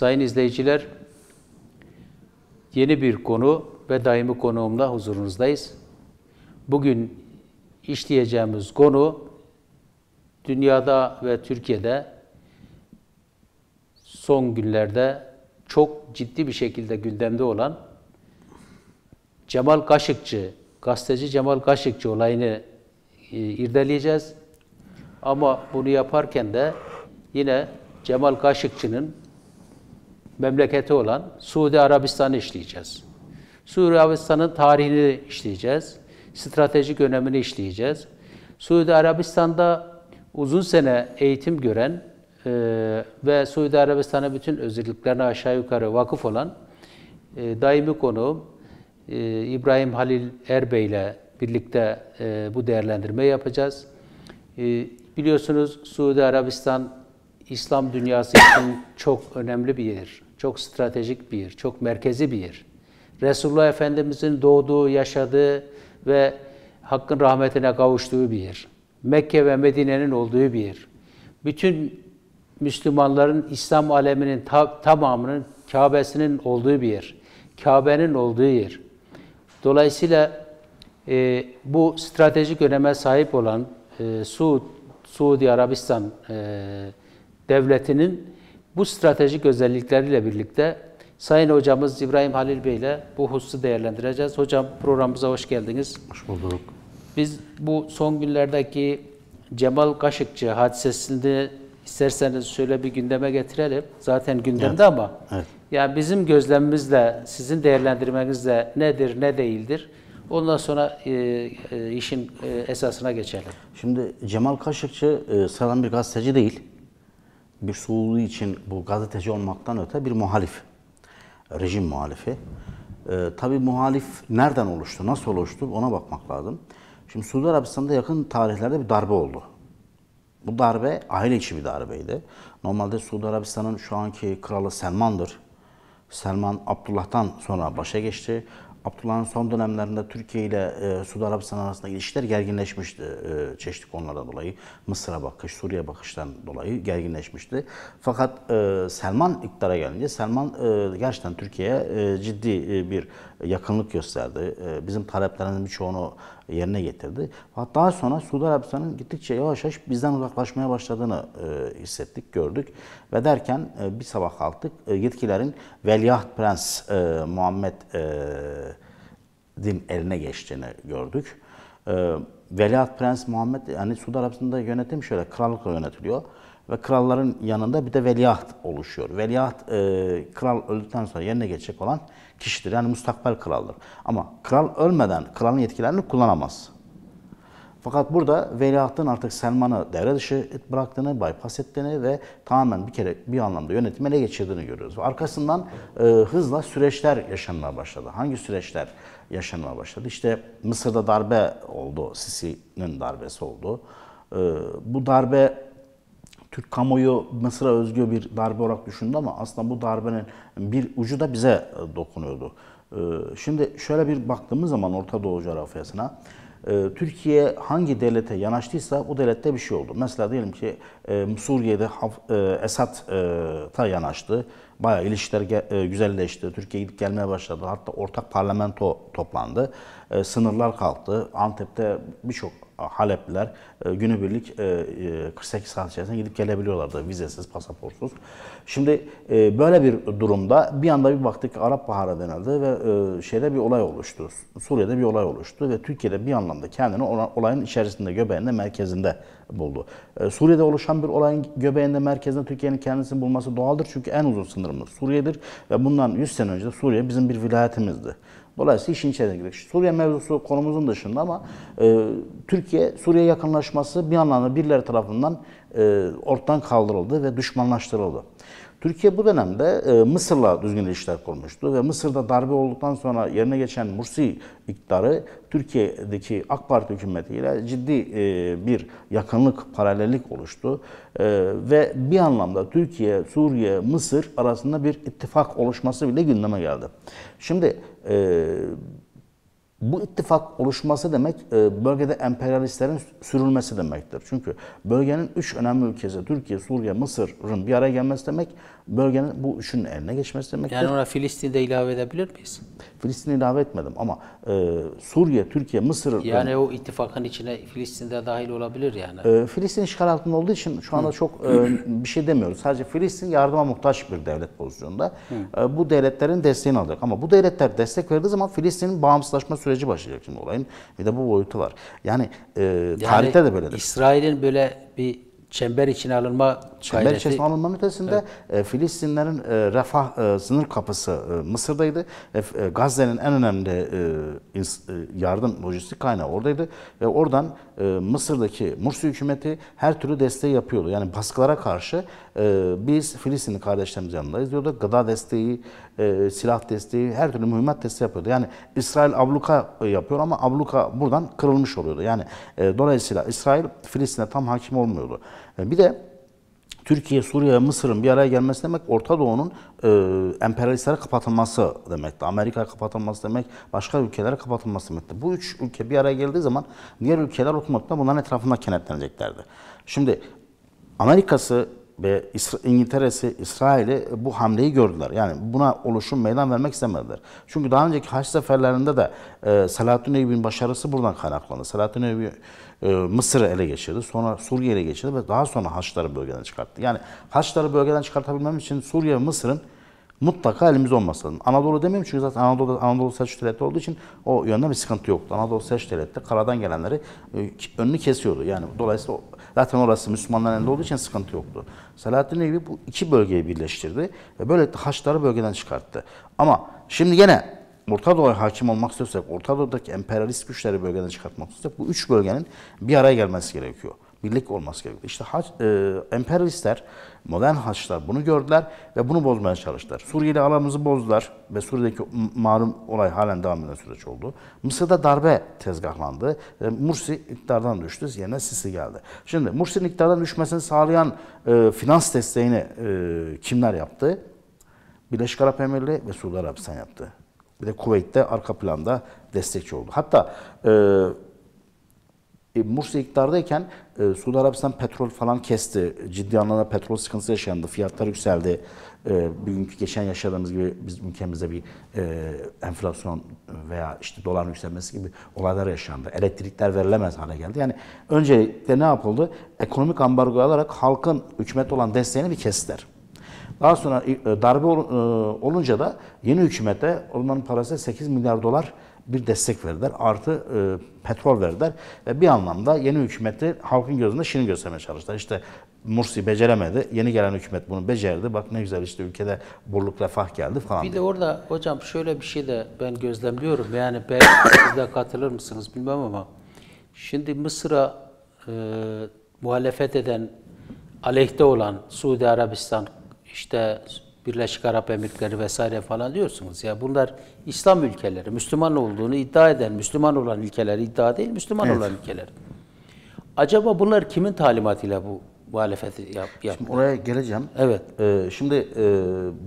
Sayın izleyiciler, yeni bir konu ve daimi konuğumla huzurunuzdayız. Bugün işleyeceğimiz konu dünyada ve Türkiye'de son günlerde çok ciddi bir şekilde gündemde olan Cemal Kaşıkçı, gazeteci Cemal Kaşıkçı olayını e, irdeleyeceğiz. Ama bunu yaparken de yine Cemal Kaşıkçı'nın memleketi olan Suudi Arabistan'ı işleyeceğiz. Suudi Arabistan'ın tarihini işleyeceğiz. Stratejik önemini işleyeceğiz. Suudi Arabistan'da uzun sene eğitim gören e, ve Suudi Arabistan'a bütün özelliklerine aşağı yukarı vakıf olan e, daimi konuğum e, İbrahim Halil Erbey ile birlikte e, bu değerlendirme yapacağız. E, biliyorsunuz Suudi Arabistan İslam dünyası için çok önemli bir yer. Çok stratejik bir yer, çok merkezi bir yer. Resulullah Efendimizin doğduğu, yaşadığı ve Hakk'ın rahmetine kavuştuğu bir yer. Mekke ve Medine'nin olduğu bir yer. Bütün Müslümanların, İslam aleminin ta tamamının Kabe'sinin olduğu bir yer. Kabe'nin olduğu yer. Dolayısıyla e, bu stratejik öneme sahip olan e, Suud, Suudi Arabistan e, devletinin bu stratejik özellikleriyle birlikte Sayın Hocamız İbrahim Halil Bey ile bu hususu değerlendireceğiz. Hocam programımıza hoş geldiniz. Hoş bulduk. Biz bu son günlerdeki Cemal Kaşıkçı hadisesini isterseniz şöyle bir gündeme getirelim. Zaten gündemde evet. ama evet. yani bizim gözlemimizle, sizin değerlendirmenizle nedir, ne değildir? Ondan sonra e, e, işin e, esasına geçelim. Şimdi Cemal Kaşıkçı e, sıradan bir gazeteci değil bir Suudi için bu gazeteci olmaktan öte bir muhalif. Rejim muhalifi. Ee, tabii muhalif nereden oluştu, nasıl oluştu ona bakmak lazım. Şimdi Suudi Arabistan'da yakın tarihlerde bir darbe oldu. Bu darbe aile içi bir darbeydi. Normalde Suudi Arabistan'ın şu anki kralı Selman'dır. Selman Abdullah'tan sonra başa geçti. Abdullah'ın son dönemlerinde Türkiye ile e, Suudi Arabistan arasında ilişkiler gerginleşmişti e, çeşitli konulardan dolayı. Mısır'a bakış, Suriye bakıştan dolayı gerginleşmişti. Fakat e, Selman iktidara gelince Selman e, gerçekten Türkiye'ye e, ciddi e, bir yakınlık gösterdi. Ee, bizim taleplerimizin birçoğunu yerine getirdi. Fakat daha sonra Suudi Arabistan'ın gittikçe yavaş yavaş bizden uzaklaşmaya başladığını e, hissettik, gördük. Ve derken e, bir sabah kalktık. E, Yetkilerin Veliaht Prens Muhammed eline geçtiğini gördük. Veliaht Prens Muhammed, yani Suudi Arabistan'da yönetim şöyle, krallıkla yönetiliyor ve kralların yanında bir de veliaht oluşuyor. Veliaht e, kral öldükten sonra yerine geçecek olan kişidir. Yani mustakbel kraldır. Ama kral ölmeden kralın yetkilerini kullanamaz. Fakat burada veliahtın artık Selman'ı devre dışı bıraktığını, bypass ettiğini ve tamamen bir kere bir anlamda yönetimi ele geçirdiğini görüyoruz. arkasından e, hızla süreçler yaşanmaya başladı. Hangi süreçler yaşanmaya başladı? İşte Mısır'da darbe oldu, Sisi'nin darbesi oldu. E, bu darbe Türk kamuoyu Mısır'a özgü bir darbe olarak düşündü ama aslında bu darbenin bir ucu da bize e, dokunuyordu. E, şimdi şöyle bir baktığımız zaman Orta Doğu coğrafyasına e, Türkiye hangi devlete yanaştıysa bu devlette bir şey oldu. Mesela diyelim ki Suriye'de Esad'a yanaştı. Bayağı ilişkiler güzelleşti. Türkiye gidip gelmeye başladı. Hatta ortak parlamento toplandı. Sınırlar kalktı. Antep'te birçok Halepler e, günübirlik 48 e, e, saat içerisinde gidip gelebiliyorlardı vizesiz, pasaportsuz. Şimdi böyle bir durumda bir anda bir baktık Arap Baharı denildi ve şeyde bir olay oluştu. Suriye'de bir olay oluştu ve Türkiye'de bir anlamda kendini olayın içerisinde, göbeğinde, merkezinde buldu. Suriye'de oluşan bir olayın göbeğinde, merkezinde Türkiye'nin kendisini bulması doğaldır. Çünkü en uzun sınırımız Suriye'dir ve bundan 100 sene önce Suriye bizim bir vilayetimizdi. Dolayısıyla işin içerisine girmek. Suriye mevzusu konumuzun dışında ama e, Türkiye Suriye yakınlaşması bir anlamda birileri tarafından e, ortadan kaldırıldı ve düşmanlaştırıldı. Türkiye bu dönemde e, Mısır'la düzgün ilişkiler kurmuştu ve Mısır'da darbe olduktan sonra yerine geçen Mursi iktidarı Türkiye'deki AK Parti hükümetiyle ciddi e, bir yakınlık, paralellik oluştu. E, ve bir anlamda Türkiye, Suriye, Mısır arasında bir ittifak oluşması bile gündeme geldi. Şimdi e, bu ittifak oluşması demek e, bölgede emperyalistlerin sürülmesi demektir. Çünkü bölgenin üç önemli ülkesi Türkiye, Suriye, Mısır'ın bir araya gelmesi demek bölgenin bu şunun eline geçmesi demektir. Yani oraya Filistin'i de ilave edebilir miyiz? Filistin'i ilave etmedim ama e, Suriye, Türkiye, Mısır... Yani o ittifakın içine Filistin de dahil olabilir yani. E, Filistin işgal altında olduğu için şu anda Hı. çok e, bir şey demiyoruz. Sadece Filistin yardıma muhtaç bir devlet pozisyonunda. E, bu devletlerin desteğini alacak. Ama bu devletler destek verdiği zaman Filistin'in bağımsızlaşma süreci başlayacak şimdi olayın. Bir de bu boyutu var. Yani, e, yani tarihte de böyledir. İsrail'in böyle bir çember içine alınma çember gayreti. içerisine alınmanın ötesinde evet. E, Filistinlerin e, refah e, sınır kapısı Mısır'daydı. Gazze'nin en önemli yardım lojistik kaynağı oradaydı ve oradan e, Mısır'daki Mursi hükümeti her türlü desteği yapıyordu. Yani baskılara karşı e, biz Filistinli kardeşlerimiz yanındayız diyordu. Gıda desteği, e, silah desteği, her türlü mühimmat desteği yapıyordu. Yani İsrail abluka yapıyor ama abluka buradan kırılmış oluyordu. Yani e, dolayısıyla İsrail Filistin'e tam hakim olmuyordu. bir de Türkiye, Suriye ve Mısır'ın bir araya gelmesi demek Orta Doğu'nun e, emperyalistlere kapatılması demekti. Amerika'ya kapatılması demek, başka ülkelere kapatılması demekti. Bu üç ülke bir araya geldiği zaman diğer ülkeler otomatikman bunların etrafında kenetleneceklerdi. Şimdi Amerika'sı ve İsra İngiltere'si, İsrail'i bu hamleyi gördüler. Yani buna oluşum meydan vermek istemediler. Çünkü daha önceki Haç seferlerinde de e, Selahattin Eyyubi'nin başarısı buradan kaynaklandı. Selahattin Eyyubi e, Mısır'ı ele geçirdi. Sonra Suriye'yi ele geçirdi ve daha sonra Haçları bölgeden çıkarttı. Yani Haçları bölgeden çıkartabilmem için Suriye ve Mısır'ın mutlaka elimiz olması lazım. Anadolu demeyeyim çünkü zaten Anadolu Anadolu Selçuk Devleti olduğu için o yönde bir sıkıntı yoktu. Anadolu Selçuk Devleti karadan gelenleri e, önünü kesiyordu. Yani dolayısıyla zaten orası Müslümanların elinde olduğu için sıkıntı yoktu. Selahattin Eyyubi bu iki bölgeyi birleştirdi ve böylelikle Haçları bölgeden çıkarttı. Ama şimdi gene Orta Doğu'ya hakim olmak istiyorsak, Orta Doğu'daki emperyalist güçleri bölgeden çıkartmak istiyorsak bu üç bölgenin bir araya gelmesi gerekiyor. Birlik olması gerekiyor. İşte haç, e, emperyalistler, modern Haçlılar bunu gördüler ve bunu bozmaya çalıştılar. Suriye ile aramızı bozdular ve Suriye'deki malum olay halen devam eden süreç oldu. Mısır'da darbe tezgahlandı. E, Mursi iktidardan düştü, yerine Sisi geldi. Şimdi Mursi'nin iktidardan düşmesini sağlayan e, finans desteğini e, kimler yaptı? Birleşik Arap Emirliği ve Suudi Arabistan yaptı. Bir de Kuveyt de arka planda destekçi oldu. Hatta e, e Mursi iktidardayken e, Suudi Arabistan petrol falan kesti. Ciddi anlamda petrol sıkıntısı yaşandı. Fiyatlar yükseldi. E, bugünkü geçen yaşadığımız gibi biz ülkemizde bir e, enflasyon veya işte dolar yükselmesi gibi olaylar yaşandı. Elektrikler verilemez hale geldi. Yani öncelikle ne yapıldı? Ekonomik ambargo alarak halkın hükümet olan desteğini bir kestiler. Daha sonra e, darbe e, olunca da yeni hükümete onların parası 8 milyar dolar bir destek verdiler. Artı e, petrol verdiler. Ve bir anlamda yeni hükümeti halkın gözünde şirin göstermeye çalıştılar. İşte Mursi beceremedi. Yeni gelen hükümet bunu becerdi. Bak ne güzel işte ülkede burluk refah geldi falan. Bir diye. de orada hocam şöyle bir şey de ben gözlemliyorum. Yani belki siz de katılır mısınız bilmem ama şimdi Mısır'a e, muhalefet eden aleyhte olan Suudi Arabistan, işte Birleşik Arap Emirlikleri vesaire falan diyorsunuz ya bunlar İslam ülkeleri, Müslüman olduğunu iddia eden, Müslüman olan ülkeleri iddia değil, Müslüman evet. olan ülkeler. Acaba bunlar kimin talimatıyla bu muhalefeti yap, yaptı? Şimdi oraya geleceğim. Evet. Ee, şimdi e,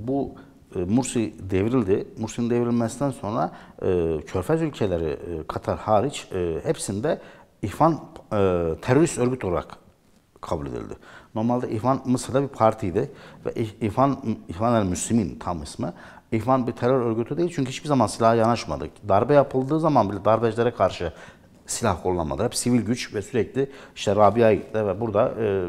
bu e, Mursi devrildi. Mursi'nin devrilmesinden sonra e, Körfez ülkeleri e, Katar hariç e, hepsinde İhvan e, terörist örgüt olarak kabul edildi. Normalde İhvan Mısır'da bir partiydi ve İhvan, İhvan el-Müslimin tam ismi. İhvan bir terör örgütü değil çünkü hiçbir zaman silaha yanaşmadı. Darbe yapıldığı zaman bile darbecilere karşı silah kullanmadı. Hep sivil güç ve sürekli işte Rabia'yı ve burada e,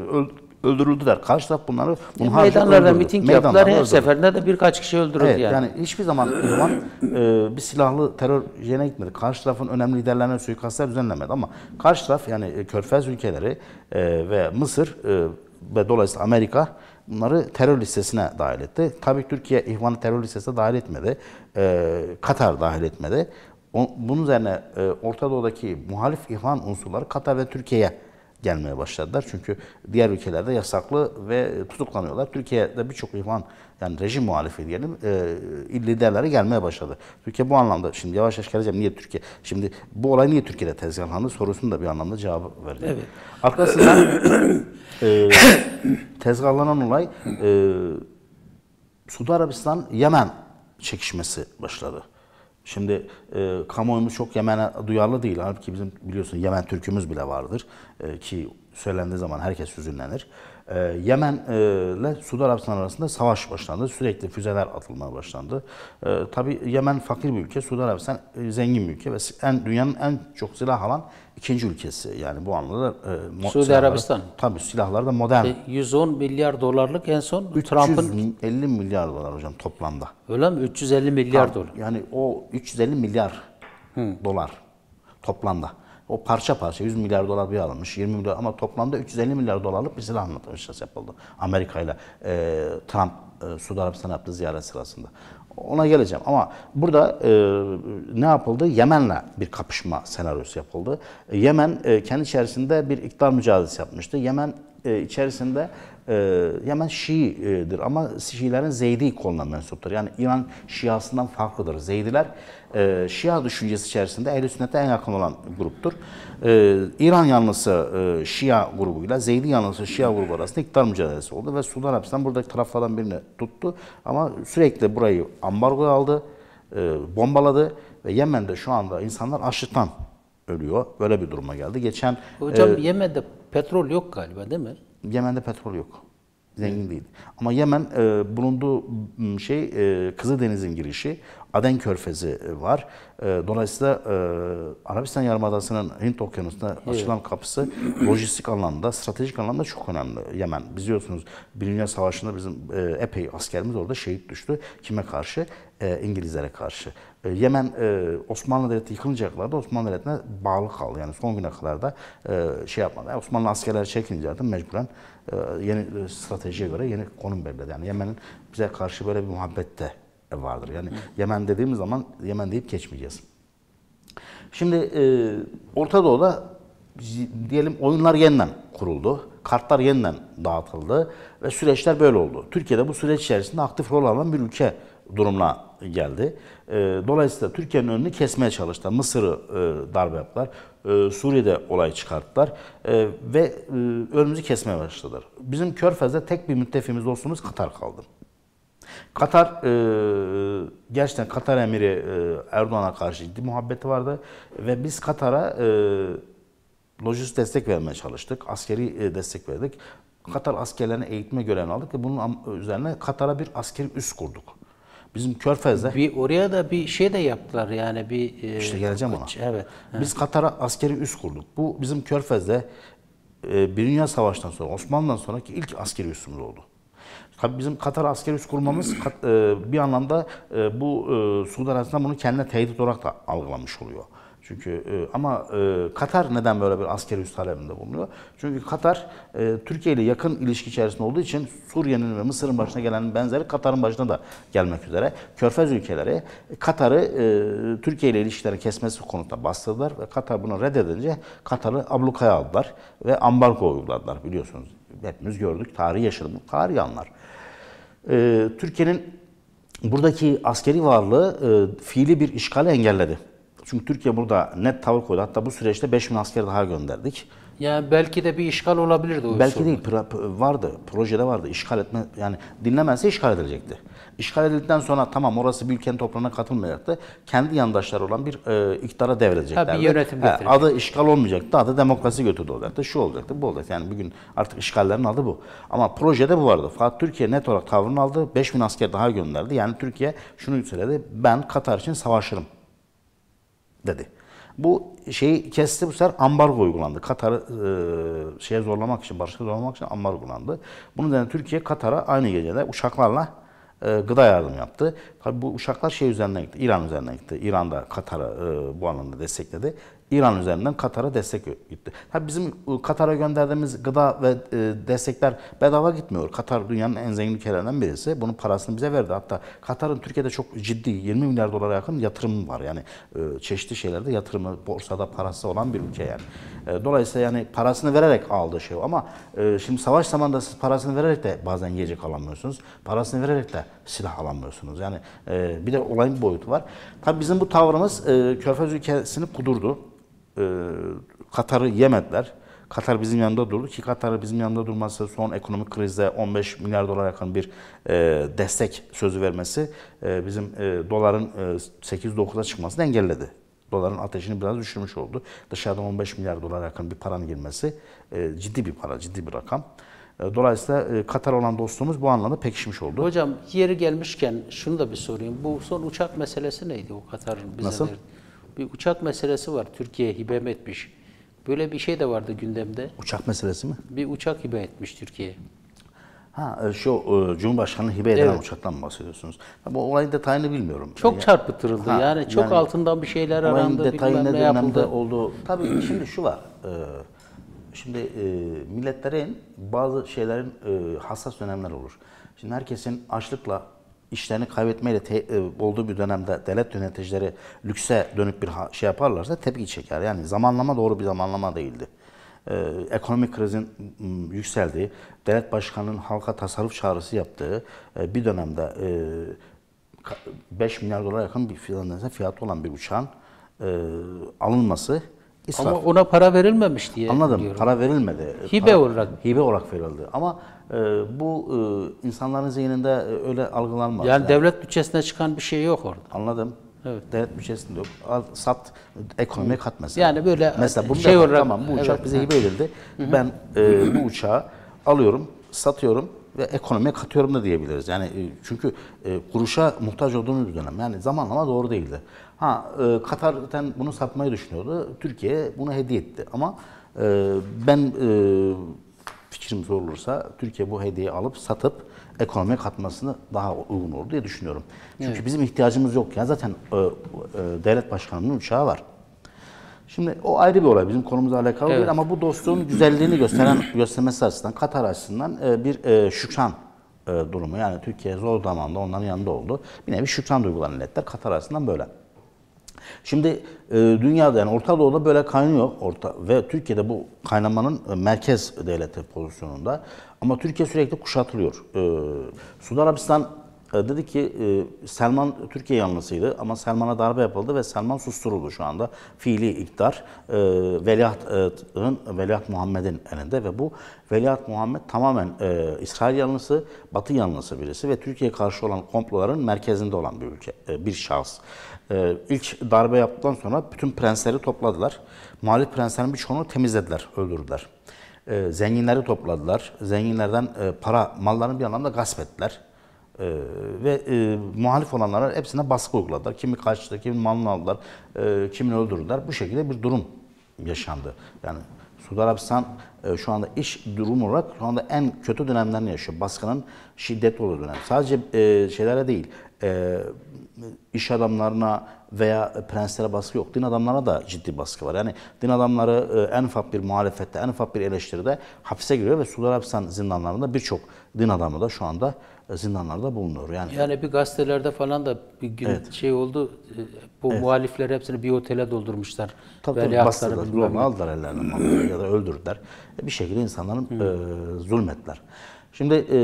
öldürüldüler. Karşı taraf bunları e, bunharca Meydanlarda miting Meydanlarda yaptılar. Her öldürdü. seferinde de birkaç kişi öldürüldü evet, yani. yani. hiçbir zaman İran e, bir silahlı terör yerine gitmedi. Karşı tarafın önemli liderlerine suikastlar düzenlemedi ama karşı taraf yani e, Körfez ülkeleri e, ve Mısır e, ve dolayısıyla Amerika bunları terör listesine dahil etti. Tabii Türkiye İhvan'ı terör listesine dahil etmedi. E, Katar dahil etmedi. O, bunun üzerine e, Orta Doğu'daki muhalif İhvan unsurları Katar ve Türkiye'ye gelmeye başladılar. Çünkü diğer ülkelerde yasaklı ve tutuklanıyorlar. Türkiye'de birçok ihvan yani rejim muhalifi diyelim e, liderlere gelmeye başladı. Türkiye bu anlamda şimdi yavaş yavaş geleceğim niye Türkiye şimdi bu olay niye Türkiye'de tezgahlandı sorusunu da bir anlamda cevabı verdi. Evet. Arkasından e, tezgahlanan olay e, Suudi Arabistan Yemen çekişmesi başladı. Şimdi e, kamuoyumuz çok Yemen'e duyarlı değil. Halbuki bizim biliyorsun Yemen Türk'ümüz bile vardır. E, ki söylendiği zaman herkes hüzünlenir. Ee, Yemen ile Suudi Arabistan arasında savaş başlandı. Sürekli füzeler atılmaya başlandı. Ee, Tabi Yemen fakir bir ülke, Suudi Arabistan e, zengin bir ülke ve en dünyanın en çok silah alan ikinci ülkesi. Yani bu anlamda e, Suudi silahlar, Arabistan. Tabii silahlar da modern. E, 110 milyar dolarlık en son Trump'ın 350 milyar dolar hocam toplamda. Öyle mi? 350 milyar Tam, dolar. Yani o 350 milyar Hı. dolar toplamda. O parça parça 100 milyar dolar bir alınmış, 20 milyar ama toplamda 350 milyar dolarlık bir silah anlatılmış yapıldı. Amerika ile e, Trump e, Suudi Arabistan'a yaptığı ziyaret sırasında. Ona geleceğim ama burada e, ne yapıldı? Yemen'le bir kapışma senaryosu yapıldı. E, Yemen e, kendi içerisinde bir iktidar mücadelesi yapmıştı. Yemen e, içerisinde ee, Yemen Şii'dir ama Şiilerin Zeydi koluna mensuptur. Yani İran Şiasından farklıdır. Zeydiler e, Şia düşüncesi içerisinde Ehl-i Sünnet'e en yakın olan gruptur. E, İran yanlısı e, Şia grubuyla Zeydi yanlısı Şia grubu arasında iktidar mücadelesi oldu ve Sudan Arabistan buradaki taraflardan birini tuttu ama sürekli burayı ambargo aldı, bombaladı ve Yemen'de şu anda insanlar açlıktan ölüyor. Böyle bir duruma geldi. Geçen Hocam e, Yemen'de petrol yok galiba değil mi? Yemen'de petrol yok. Zengin değil. Ama Yemen e, bulunduğu şey e, Kızıldeniz'in girişi, Aden Körfezi e, var. E, dolayısıyla e, Arabistan Yarımadası'nın Hint Okyanusu'na evet. açılan kapısı lojistik anlamda, stratejik anlamda çok önemli. Yemen biliyorsunuz bir Dünya Savaşı'nda bizim e, epey askerimiz orada şehit düştü. Kime karşı? E, İngilizlere karşı. Ee, Yemen e, Osmanlı Devleti yıkılıncaya da Osmanlı Devleti'ne bağlı kaldı. Yani son güne kadar da e, şey yapmadı. Yani Osmanlı askerleri çekilecekti mecburen e, yeni e, stratejiye göre yeni konum belirledi. Yani Yemen'in bize karşı böyle bir muhabbette vardır. Yani Hı. Yemen dediğimiz zaman Yemen deyip geçmeyeceğiz. Şimdi e, Orta Doğu'da diyelim oyunlar yeniden kuruldu. Kartlar yeniden dağıtıldı ve süreçler böyle oldu. Türkiye'de bu süreç içerisinde aktif rol alan bir ülke durumuna geldi. Ee, dolayısıyla Türkiye'nin önünü kesmeye çalıştılar. Mısır'ı e, darbe yaptılar. Ee, Suriye'de olay çıkarttılar ee, ve e, önümüzü kesmeye başladılar. Bizim Körfez'de tek bir müttefimiz olsunuz Katar kaldı. Katar e, gerçekten Katar emiri Erdoğan'a karşı ciddi muhabbeti vardı ve biz Katar'a e, destek vermeye çalıştık. Askeri destek verdik. Katar askerlerini eğitme görevini aldık ve bunun üzerine Katar'a bir askeri üs kurduk. Bizim Körfez'de. Bir oraya da bir şey de yaptılar yani bir e, işte geleceğim ona. Evet. Biz Katar'a askeri üs kurduk. Bu bizim Körfez'de e, bir dünya savaştan sonra Osmanlı'dan sonraki ilk askeri üssümüz oldu. Tabii bizim Katar askeri üs kurmamız e, bir anlamda e, bu e, Suudi Arabistan bunu kendine tehdit olarak da algılamış oluyor. Çünkü e, ama e, Katar neden böyle bir askeri üst talebinde bulunuyor? Çünkü Katar e, Türkiye ile yakın ilişki içerisinde olduğu için Suriye'nin ve Mısır'ın başına gelen benzeri Katar'ın başına da gelmek üzere Körfez ülkeleri Katar'ı Türkiye ile ilişkileri kesmesi konusunda bastırdılar ve Katar bunu reddedince Katar'ı ablukaya aldılar ve ambargo uyguladılar biliyorsunuz. Hepimiz gördük. tarihi yaşadık. tarihi anlar. Türkiye'nin buradaki askeri varlığı fiili bir işgali engelledi. Çünkü Türkiye burada net tavır koydu. Hatta bu süreçte 5 bin asker daha gönderdik. Yani belki de bir işgal olabilirdi o Belki sorun. değil, vardı, projede vardı. İşgal etme, yani dinlemezse işgal edilecekti. İşgal edildikten sonra tamam orası bir ülkenin toprağına katılmayacaktı. Kendi yandaşları olan bir e, iktidara devredeceklerdi. Tabii yönetim getirecek. Adı işgal olmayacaktı, adı demokrasi götürdü olacaktı, şu olacaktı, bu olacaktı. Yani bugün artık işgallerin adı bu. Ama projede bu vardı. Fakat Türkiye net olarak tavrını aldı, 5000 asker daha gönderdi. Yani Türkiye şunu söyledi, ben Katar için savaşırım dedi. Bu şeyi kesti bu sefer ambargo uygulandı. Katar'ı e, şeye zorlamak için, barışa zorlamak için ambargo uygulandı. Bunun üzerine Türkiye Katar'a aynı gecede uçaklarla e, gıda yardım yaptı. Tabii bu uçaklar şey üzerinden gitti, İran üzerinden gitti. İran da Katar'ı e, bu anlamda destekledi. İran üzerinden Katar'a destek gitti. Tabii bizim Katar'a gönderdiğimiz gıda ve e, destekler bedava gitmiyor. Katar dünyanın en zengin ülkelerinden birisi. Bunun parasını bize verdi. Hatta Katar'ın Türkiye'de çok ciddi 20 milyar dolara yakın yatırımı var. Yani e, çeşitli şeylerde yatırımı, borsada parası olan bir ülke yani. E, dolayısıyla yani parasını vererek aldı şey ama şimdi savaş zamanında siz parasını vererek de bazen yiyecek alamıyorsunuz. Parasını vererek de silah alamıyorsunuz. Yani bir de olayın boyutu var. Tabii bizim bu tavrımız Körfez ülkesini kudurdu. E, Katar'ı yemediler. Katar bizim yanında durdu ki Katar bizim yanında durması son ekonomik krizde 15 milyar dolara yakın bir e, destek sözü vermesi e, bizim e, doların e, 8-9'a çıkmasını engelledi. Doların ateşini biraz düşürmüş oldu. Dışarıdan 15 milyar dolara yakın bir paranın girmesi e, ciddi bir para, ciddi bir rakam. E, dolayısıyla e, Katar olan dostumuz bu anlamda pekişmiş oldu. Hocam yeri gelmişken şunu da bir sorayım. Bu son uçak meselesi neydi o Katar'ın bize Nasıl? Verdi? bir uçak meselesi var. Türkiye hibe etmiş. Böyle bir şey de vardı gündemde. Uçak meselesi mi? Bir uçak hibe etmiş Türkiye. Ha e, şu e, Cumhurbaşkanı hibe eden evet. uçaktan mı bahsediyorsunuz? Bu olayın detayını bilmiyorum. Çok yani, çarpıtırıldı ha, yani çok yani, altından bir şeyler arandı. Olayın detayı ne dönemde oldu. Tabii şimdi şu var. E, şimdi milletlerin bazı şeylerin hassas dönemler olur. Şimdi herkesin açlıkla işlerini kaybetmeyle te, e, olduğu bir dönemde devlet yöneticileri lükse dönük bir ha, şey yaparlarsa tepki çeker. Yani zamanlama doğru bir zamanlama değildi. Ee, ekonomik krizin yükseldiği, devlet başkanının halka tasarruf çağrısı yaptığı e, bir dönemde e, 5 milyar dolara yakın bir fiyatı olan bir uçağın e, alınması israf. Ama ona para verilmemiş diye Anladım. Diyorum. Para verilmedi. Hibe para, olarak. Hibe olarak verildi. Ama ee, bu e, insanların zihninde e, öyle algılanmaz. Yani, yani devlet bütçesine çıkan bir şey yok orada. Anladım. Evet. Devlet bütçesinde yok. sat, ekonomiye kat mesela. Yani böyle e, mesela bunu şey, şey olarak, tamam bu uçak evet, bize hibe edildi. Ben e, bu uçağı alıyorum, satıyorum ve ekonomiye katıyorum da diyebiliriz. Yani çünkü e, kuruşa muhtaç olduğumuz dönem. Yani zamanlama doğru değildi. Ha e, Katar bunu satmayı düşünüyordu. Türkiye bunu hediye etti. Ama e, ben e, fikrimiz olursa Türkiye bu hediyeyi alıp satıp ekonomiye katmasını daha uygun olur diye düşünüyorum. Çünkü evet. bizim ihtiyacımız yok. ya zaten e, e, devlet başkanının uçağı var. Şimdi o ayrı bir olay. Bizim konumuzla alakalı evet. değil ama bu dostluğun güzelliğini gösteren göstermesi açısından, Katar açısından e, bir e, şükran e, durumu. Yani Türkiye zor zamanda onların yanında oldu. Bir nevi şükran duygularını ilettiler. Katar açısından böyle. Şimdi e, dünyada yani Orta Doğu'da böyle kaynıyor orta ve Türkiye'de bu kaynamanın e, merkez devleti pozisyonunda ama Türkiye sürekli kuşatılıyor. E, Suudi Arabistan e, dedi ki e, Selman Türkiye yanlısıydı ama Selman'a darbe yapıldı ve Selman susturuldu şu anda. Fiili iktidar e, Veliaht'ın, Veliaht Muhammed'in elinde ve bu Veliaht Muhammed tamamen İsrail yanlısı, Batı yanlısı birisi ve Türkiye karşı olan komploların merkezinde olan bir ülke, bir şahıs. İlk darbe yaptıktan sonra bütün prensleri topladılar. Muhalif prenslerin birçoğunu temizlediler, öldürdüler. Zenginleri topladılar. Zenginlerden para, mallarını bir anlamda gasp ettiler. Ee, ve e, muhalif olanlara hepsine baskı uyguladılar. Kimi kaçtı, kimi malını aldılar, e, kimini öldürdüler. Bu şekilde bir durum yaşandı. Yani Suudi Arabistan e, şu anda iş durum olarak şu anda en kötü dönemlerini yaşıyor. Baskının şiddetli olduğu dönem. Sadece e, şeylere değil, e, iş adamlarına veya prenslere baskı yok. Din adamlarına da ciddi baskı var. Yani din adamları e, en ufak bir muhalefette, en ufak bir eleştiride hapse giriyor ve Suudi Arabistan zindanlarında birçok din adamı da şu anda zindanlarda bulunuyor. Yani yani bir gazetelerde falan da bir gün evet. şey oldu. E, bu evet. muhalifler hepsini bir otele doldurmuşlar. Tabii tabii bastırdılar. aldılar ellerinden ya da öldürdüler. E, bir şekilde insanların hmm. e, zulmettiler. Şimdi e,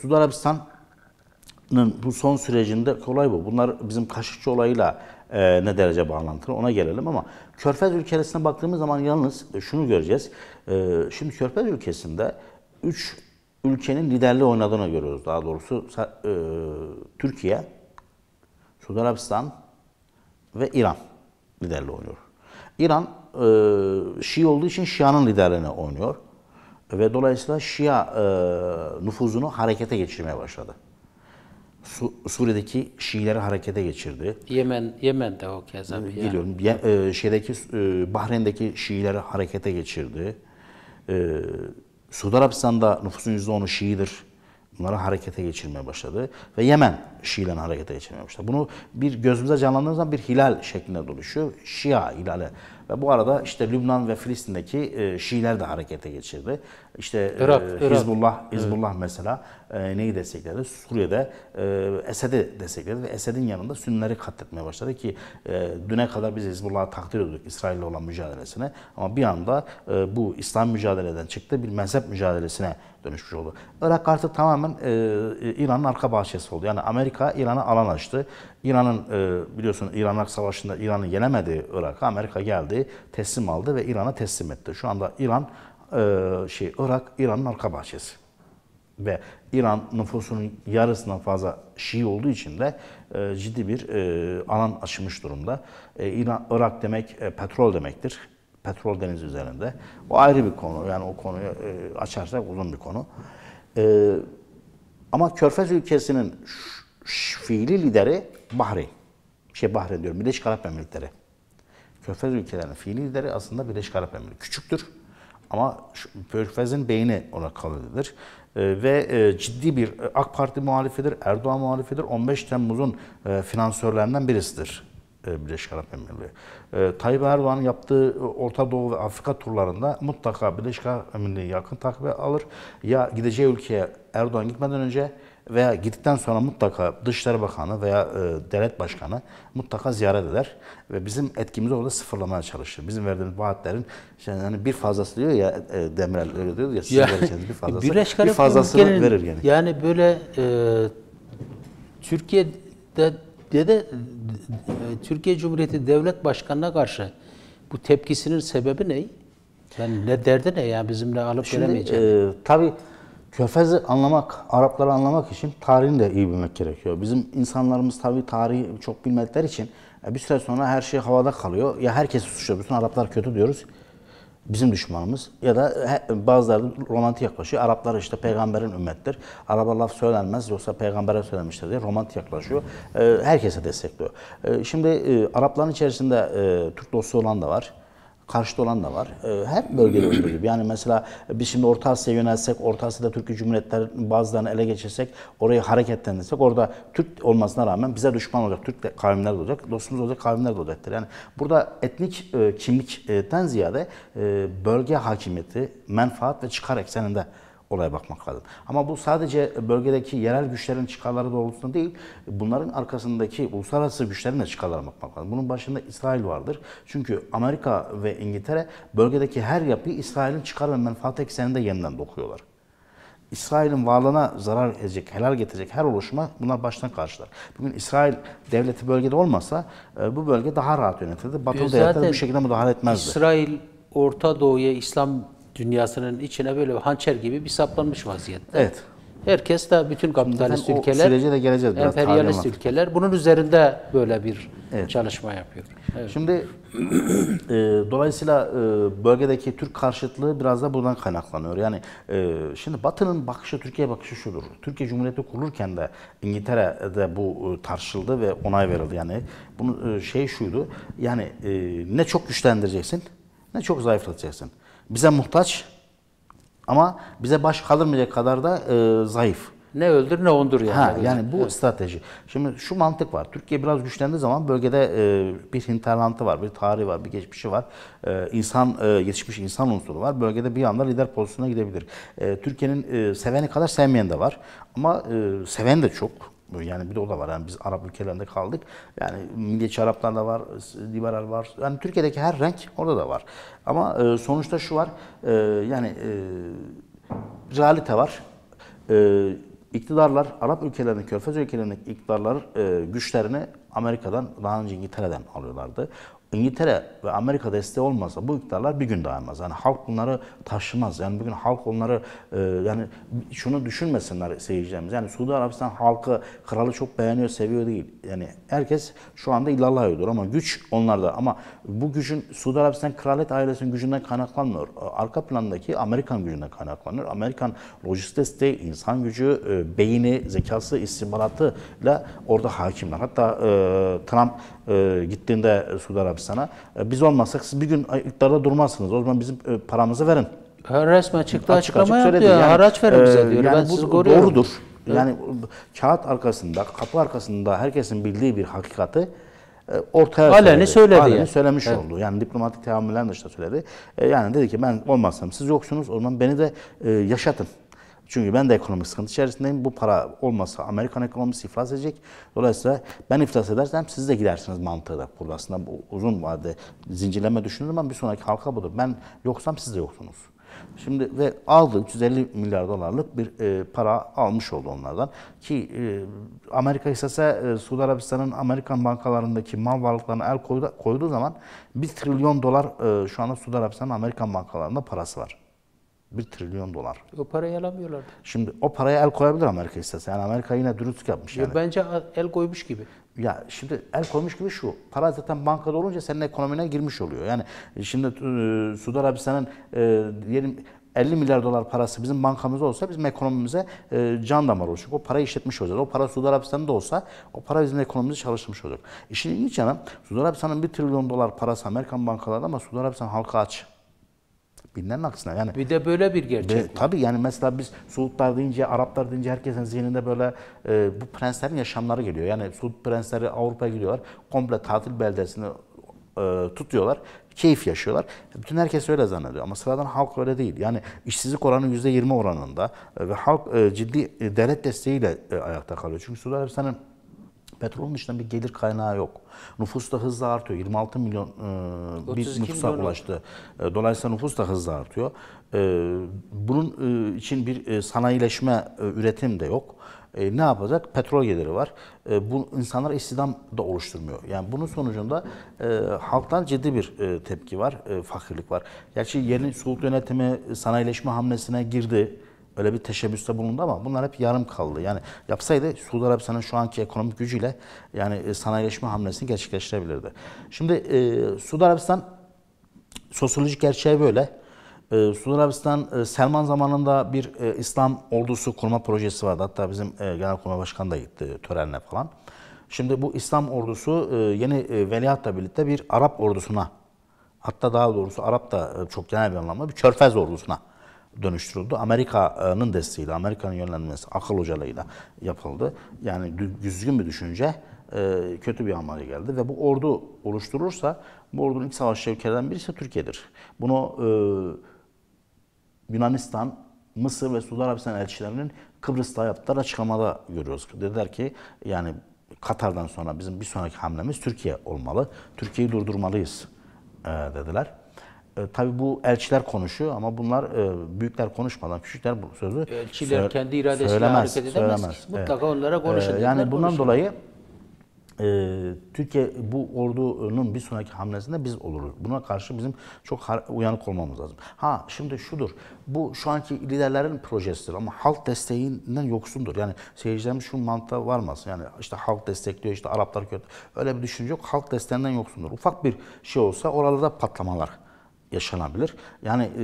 Suudi Arabistan'ın bu son sürecinde kolay bu. Bunlar bizim Kaşıkçı olayıyla e, ne derece bağlantılı ona gelelim ama Körfez ülkesine baktığımız zaman yalnız e, şunu göreceğiz. E, şimdi Körfez ülkesinde 3 ülkenin liderliği oynadığını görüyoruz. Daha doğrusu e, Türkiye, Suudi Arabistan ve İran liderliği oynuyor. İran e, Şii olduğu için Şia'nın liderliğini oynuyor. Ve dolayısıyla Şia e, nüfuzunu harekete geçirmeye başladı. Su, Suriye'deki Şiileri harekete geçirdi. Yemen Yemen'de o kez abi. Geliyorum. Yani. Ye, e, şeydeki e, Bahreyn'deki Şiileri harekete geçirdi. E, Suudi Arabistan'da nüfusun %10'u Şii'dir. Bunları harekete geçirmeye başladı. Ve Yemen Şiilerini harekete geçirmeye başladı. Bunu bir gözümüze canlandığımız zaman bir hilal şeklinde oluşuyor. Şia hilale ve bu arada işte Lübnan ve Filistin'deki e, Şiiler de harekete geçirdi. İşte e, Irak, e, Hizbullah, Irak. Hizbullah mesela e, neyi destekledi? Suriye'de e, Esed'i destekledi ve Esed'in yanında Sünnileri katletmeye başladı ki e, düne kadar biz Hizbullah'a takdir ediyorduk İsrail'le olan mücadelesine. Ama bir anda e, bu İslam mücadeleden çıktı bir mezhep mücadelesine dönüşmüş oldu. Irak artık tamamen e, İran'ın arka bahçesi oldu. Yani Amerika İran'a alan açtı. İran'ın e, biliyorsun İran-Irak Savaşı'nda İran'ı yenemedi Irak'a. Amerika geldi geldi, teslim aldı ve İran'a teslim etti. Şu anda İran e, şey Irak İran'ın arka bahçesi. Ve İran nüfusunun yarısından fazla Şii olduğu için de e, ciddi bir e, alan açılmış durumda. E, İran Irak demek e, petrol demektir. Petrol denizi üzerinde. O ayrı bir konu. Yani o konuyu e, açarsak uzun bir konu. E, ama Körfez ülkesinin fiili lideri Bahreyn. Şey Bahreyn diyorum. Birleşik Arap Emirlikleri. Körfez ülkelerinin fiili lideri aslında Birleşik Arap Emirlikleri. Küçüktür ama Körfez'in beyni olarak kabul edilir. Ee, ve e, ciddi bir e, AK Parti muhalifidir, Erdoğan muhalifidir. 15 Temmuz'un e, finansörlerinden birisidir Birleşik Arap Emirliği. Tayyip Erdoğan yaptığı Orta Doğu ve Afrika turlarında mutlaka Birleşik Arap Emirliği yakın takibe alır. Ya gideceği ülkeye Erdoğan gitmeden önce veya gittikten sonra mutlaka Dışişleri Bakanı veya e, Devlet Başkanı mutlaka ziyaret eder ve bizim etkimizi orada sıfırlamaya çalışır. Bizim verdiğimiz vaatlerin şey, yani bir fazlası diyor ya e, Demirel öyle diyor ya siz yani, bir e, fazlası. bir fazlası verir yani. Yani böyle e, Türkiye'de de, de e, Türkiye Cumhuriyeti Devlet Başkanı'na karşı bu tepkisinin sebebi ne? Yani ne derdi ne ya bizimle alıp Şimdi, gelemeyecek? E, tabii Körfez'i anlamak, Arapları anlamak için tarihini de iyi bilmek gerekiyor. Bizim insanlarımız tabii tarihi çok bilmedikleri için e, bir süre sonra her şey havada kalıyor. Ya herkesi suçluyoruz, Araplar kötü diyoruz, bizim düşmanımız. Ya da bazıları romantik yaklaşıyor. Araplar işte peygamberin ümmettir. Araba laf söylenmez yoksa peygambere söylemiştir diye romantik yaklaşıyor. E, herkese destekliyor. E, şimdi Arapların içerisinde Türk dostu olan da var karşıt olan da var. Ee, Her bölgede olduğu gibi. Yani mesela biz şimdi Orta Asya'ya yönelsek, Orta Asya'da Türkiye Cumhuriyetlerinin bazılarını ele geçirsek, orayı hareketlenirsek orada Türk olmasına rağmen bize düşman olacak, Türk kavimler olacak, dostumuz olacak kavimler de olacaktır. Yani burada etnik e, kimlikten ziyade e, bölge hakimiyeti, menfaat ve çıkar ekseninde olaya bakmak lazım. Ama bu sadece bölgedeki yerel güçlerin çıkarları doğrultusunda değil, bunların arkasındaki uluslararası güçlerin de çıkarları bakmak lazım. Bunun başında İsrail vardır. Çünkü Amerika ve İngiltere bölgedeki her yapıyı İsrail'in çıkar ve menfaat ekseninde yeniden dokuyorlar. İsrail'in varlığına zarar edecek, helal getirecek her oluşuma bunlar baştan karşılar. Bugün İsrail devleti bölgede olmasa e, bu bölge daha rahat yönetilirdi. Batılı e, devletler bu şekilde müdahale etmezdi. İsrail Orta Doğu'ya İslam dünyasının içine böyle hançer gibi bir saplanmış vaziyette. Evet. Herkes de bütün kapitalist ülkeler, de geleceğiz biraz emperyalist ülkeler bunun üzerinde böyle bir evet. çalışma yapıyor. Evet. Şimdi e, dolayısıyla e, bölgedeki Türk karşıtlığı biraz da buradan kaynaklanıyor. Yani e, şimdi Batı'nın bakışı Türkiye bakışı şudur. Türkiye Cumhuriyeti kurulurken de İngiltere'de bu e, tartışıldı ve onay verildi. Yani bunun e, şey şuydu. Yani e, ne çok güçlendireceksin ne çok zayıflatacaksın bize muhtaç ama bize baş kalırmayacak kadar da e, zayıf. Ne öldür ne ondur yani. Ha, yani bu evet. strateji. Şimdi şu mantık var. Türkiye biraz güçlendiği zaman bölgede e, bir hinterlantı var, bir tarihi var, bir geçmişi var. E, insan e, yetişmiş insan unsuru var. Bölgede bir anda lider pozisyonuna gidebilir. E, Türkiye'nin e, seveni kadar sevmeyen de var. Ama e, seven de çok yani bir de o da var. Yani biz Arap ülkelerinde kaldık. Yani milliyetçi Araplar da var, liberal var. Yani Türkiye'deki her renk orada da var. Ama e, sonuçta şu var. E, yani e, realite var. E, iktidarlar, Arap ülkelerinin, Körfez ülkelerinin iktidarlar e, güçlerini Amerika'dan, daha önce İngiltere'den alıyorlardı. İngiltere ve Amerika desteği olmasa bu iktidarlar bir gün dayanmaz. Yani halk bunları taşımaz. Yani bugün halk onları e, yani şunu düşünmesinler seyircilerimiz. Yani Suudi Arabistan halkı kralı çok beğeniyor, seviyor değil. Yani herkes şu anda illallah ediyor ama güç onlarda. Ama bu gücün Suudi Arabistan kraliyet ailesinin gücünden kaynaklanmıyor. Arka plandaki Amerikan gücünden kaynaklanıyor. Amerikan lojistik desteği, insan gücü, e, beyni, zekası, istihbaratıyla orada hakimler. Hatta e, Trump e, gittiğinde e, Suudi Arabistan'a. E, biz olmasak siz bir gün iktidarda durmazsınız. O zaman bizim e, paramızı verin. Ha, resmen çıktı açık, açıklama açık yaptı ya. Yani, Haraç verin bize diyor. Yani ben sizi koruyorum. Doğrudur. Evet. Yani kağıt arkasında, kapı arkasında herkesin bildiği bir hakikati ortaya Aleni söyledi. söyledi. Aleni yani. söylemiş evet. oldu. Yani diplomatik teamüllerin dışında söyledi. Yani dedi ki ben olmazsam siz yoksunuz o zaman beni de yaşatın. Çünkü ben de ekonomik sıkıntı içerisindeyim. Bu para olmasa Amerikan ekonomisi iflas edecek. Dolayısıyla ben iflas edersem siz de gidersiniz mantığı da kurdu. Aslında bu uzun vade zincirleme düşünür ama bir sonraki halka budur. Ben yoksam siz de yoksunuz. Şimdi ve aldı 350 milyar dolarlık bir e, para almış oldu onlardan. Ki e, Amerika istese e, Suudi Arabistan'ın Amerikan bankalarındaki mal varlıklarına el koydu, koyduğu zaman 1 trilyon dolar e, şu anda Suudi Arabistan'ın Amerikan bankalarında parası var. 1 trilyon dolar. O parayı alamıyorlardı. Şimdi o paraya el koyabilir Amerika istese. Yani Amerika yine dürüstlük yapmış yani. Ya bence el koymuş gibi. Ya şimdi el koymuş gibi şu. Para zaten bankada olunca senin ekonomine girmiş oluyor. Yani şimdi e, Suudi Arabistan'ın e, diyelim 50 milyar dolar parası bizim bankamızda olsa bizim ekonomimize e, can damar olacak. O para işletmiş olacak. O para Suudi Arabistan'da olsa o para bizim ekonomimizi çalıştırmış olacak. İşin e ilginç yanı Suudi Arabistan'ın 1 trilyon dolar parası Amerikan bankalarında ama Suudi Arabistan halka aç. Bilinenin aksine yani. Bir de böyle bir gerçek. Be, tabii yani mesela biz Suudlar deyince, Araplar deyince herkesin zihninde böyle e, bu prenslerin yaşamları geliyor. Yani Suud prensleri Avrupa'ya gidiyorlar. Komple tatil beldesini e, tutuyorlar. Keyif yaşıyorlar. Bütün herkes öyle zannediyor ama sıradan halk öyle değil. Yani işsizlik oranı %20 oranında e, ve halk e, ciddi e, devlet desteğiyle e, ayakta kalıyor. Çünkü Suudi Arabistan'ın Petrolün dışında bir gelir kaynağı yok. Nüfus da hızla artıyor. 26 milyon e, bir nüfusa milyon. ulaştı. E, dolayısıyla nüfus da hızla artıyor. E, bunun e, için bir e, sanayileşme, e, üretim de yok. E, ne yapacak? Petrol geliri var. E, bu insanlar istihdam da oluşturmuyor. Yani bunun sonucunda e, halktan ciddi bir e, tepki var, e, fakirlik var. Gerçi yerin Suud yönetimi sanayileşme hamlesine girdi öyle bir teşebbüste bulundu ama bunlar hep yarım kaldı. Yani yapsaydı Suudi Arabistan'ın şu anki ekonomik gücüyle yani e, sanayileşme hamlesini gerçekleştirebilirdi. Şimdi e, Suudi Arabistan sosyolojik gerçeği böyle. E, Suudi Arabistan e, Selman zamanında bir e, İslam ordusu kurma projesi vardı. Hatta bizim e, Genelkurmay Başkanı da gitti törenle falan. Şimdi bu İslam ordusu e, yeni e, veliahtla birlikte bir Arap ordusuna hatta daha doğrusu Arap da e, çok genel bir anlamda bir körfez ordusuna dönüştürüldü. Amerika'nın desteğiyle, Amerika'nın yönlendirmesi, akıl hocalığıyla yapıldı. Yani düzgün bir düşünce e, kötü bir anlamaya geldi ve bu ordu oluşturursa bu ordunun ilk savaşçı ülkelerden birisi Türkiye'dir. Bunu e, Yunanistan, Mısır ve Suudi Arabistan elçilerinin Kıbrıs'ta yaptıkları açıklamada görüyoruz. Dediler ki yani Katar'dan sonra bizim bir sonraki hamlemiz Türkiye olmalı. Türkiye'yi durdurmalıyız e, dediler. E, tabii bu elçiler konuşuyor ama bunlar e, büyükler konuşmadan küçükler bu sözü elçiler söyle, kendi iradesiyle söylemez, hareket edemez. Söylemez. Ki. Mutlaka evet. onlara konuşun. E, yani bundan konuşun. dolayı e, Türkiye bu ordunun bir sonraki hamlesinde biz oluruz. Buna karşı bizim çok uyanık olmamız lazım. Ha şimdi şudur. Bu şu anki liderlerin projesidir ama halk desteğinden yoksundur. Yani seyircilerimiz şu mantığa varmasın. Yani işte halk destekliyor, işte Araplar kötü. Öyle bir düşünce yok. Halk desteğinden yoksundur. Ufak bir şey olsa oralarda patlamalar yaşanabilir. Yani e,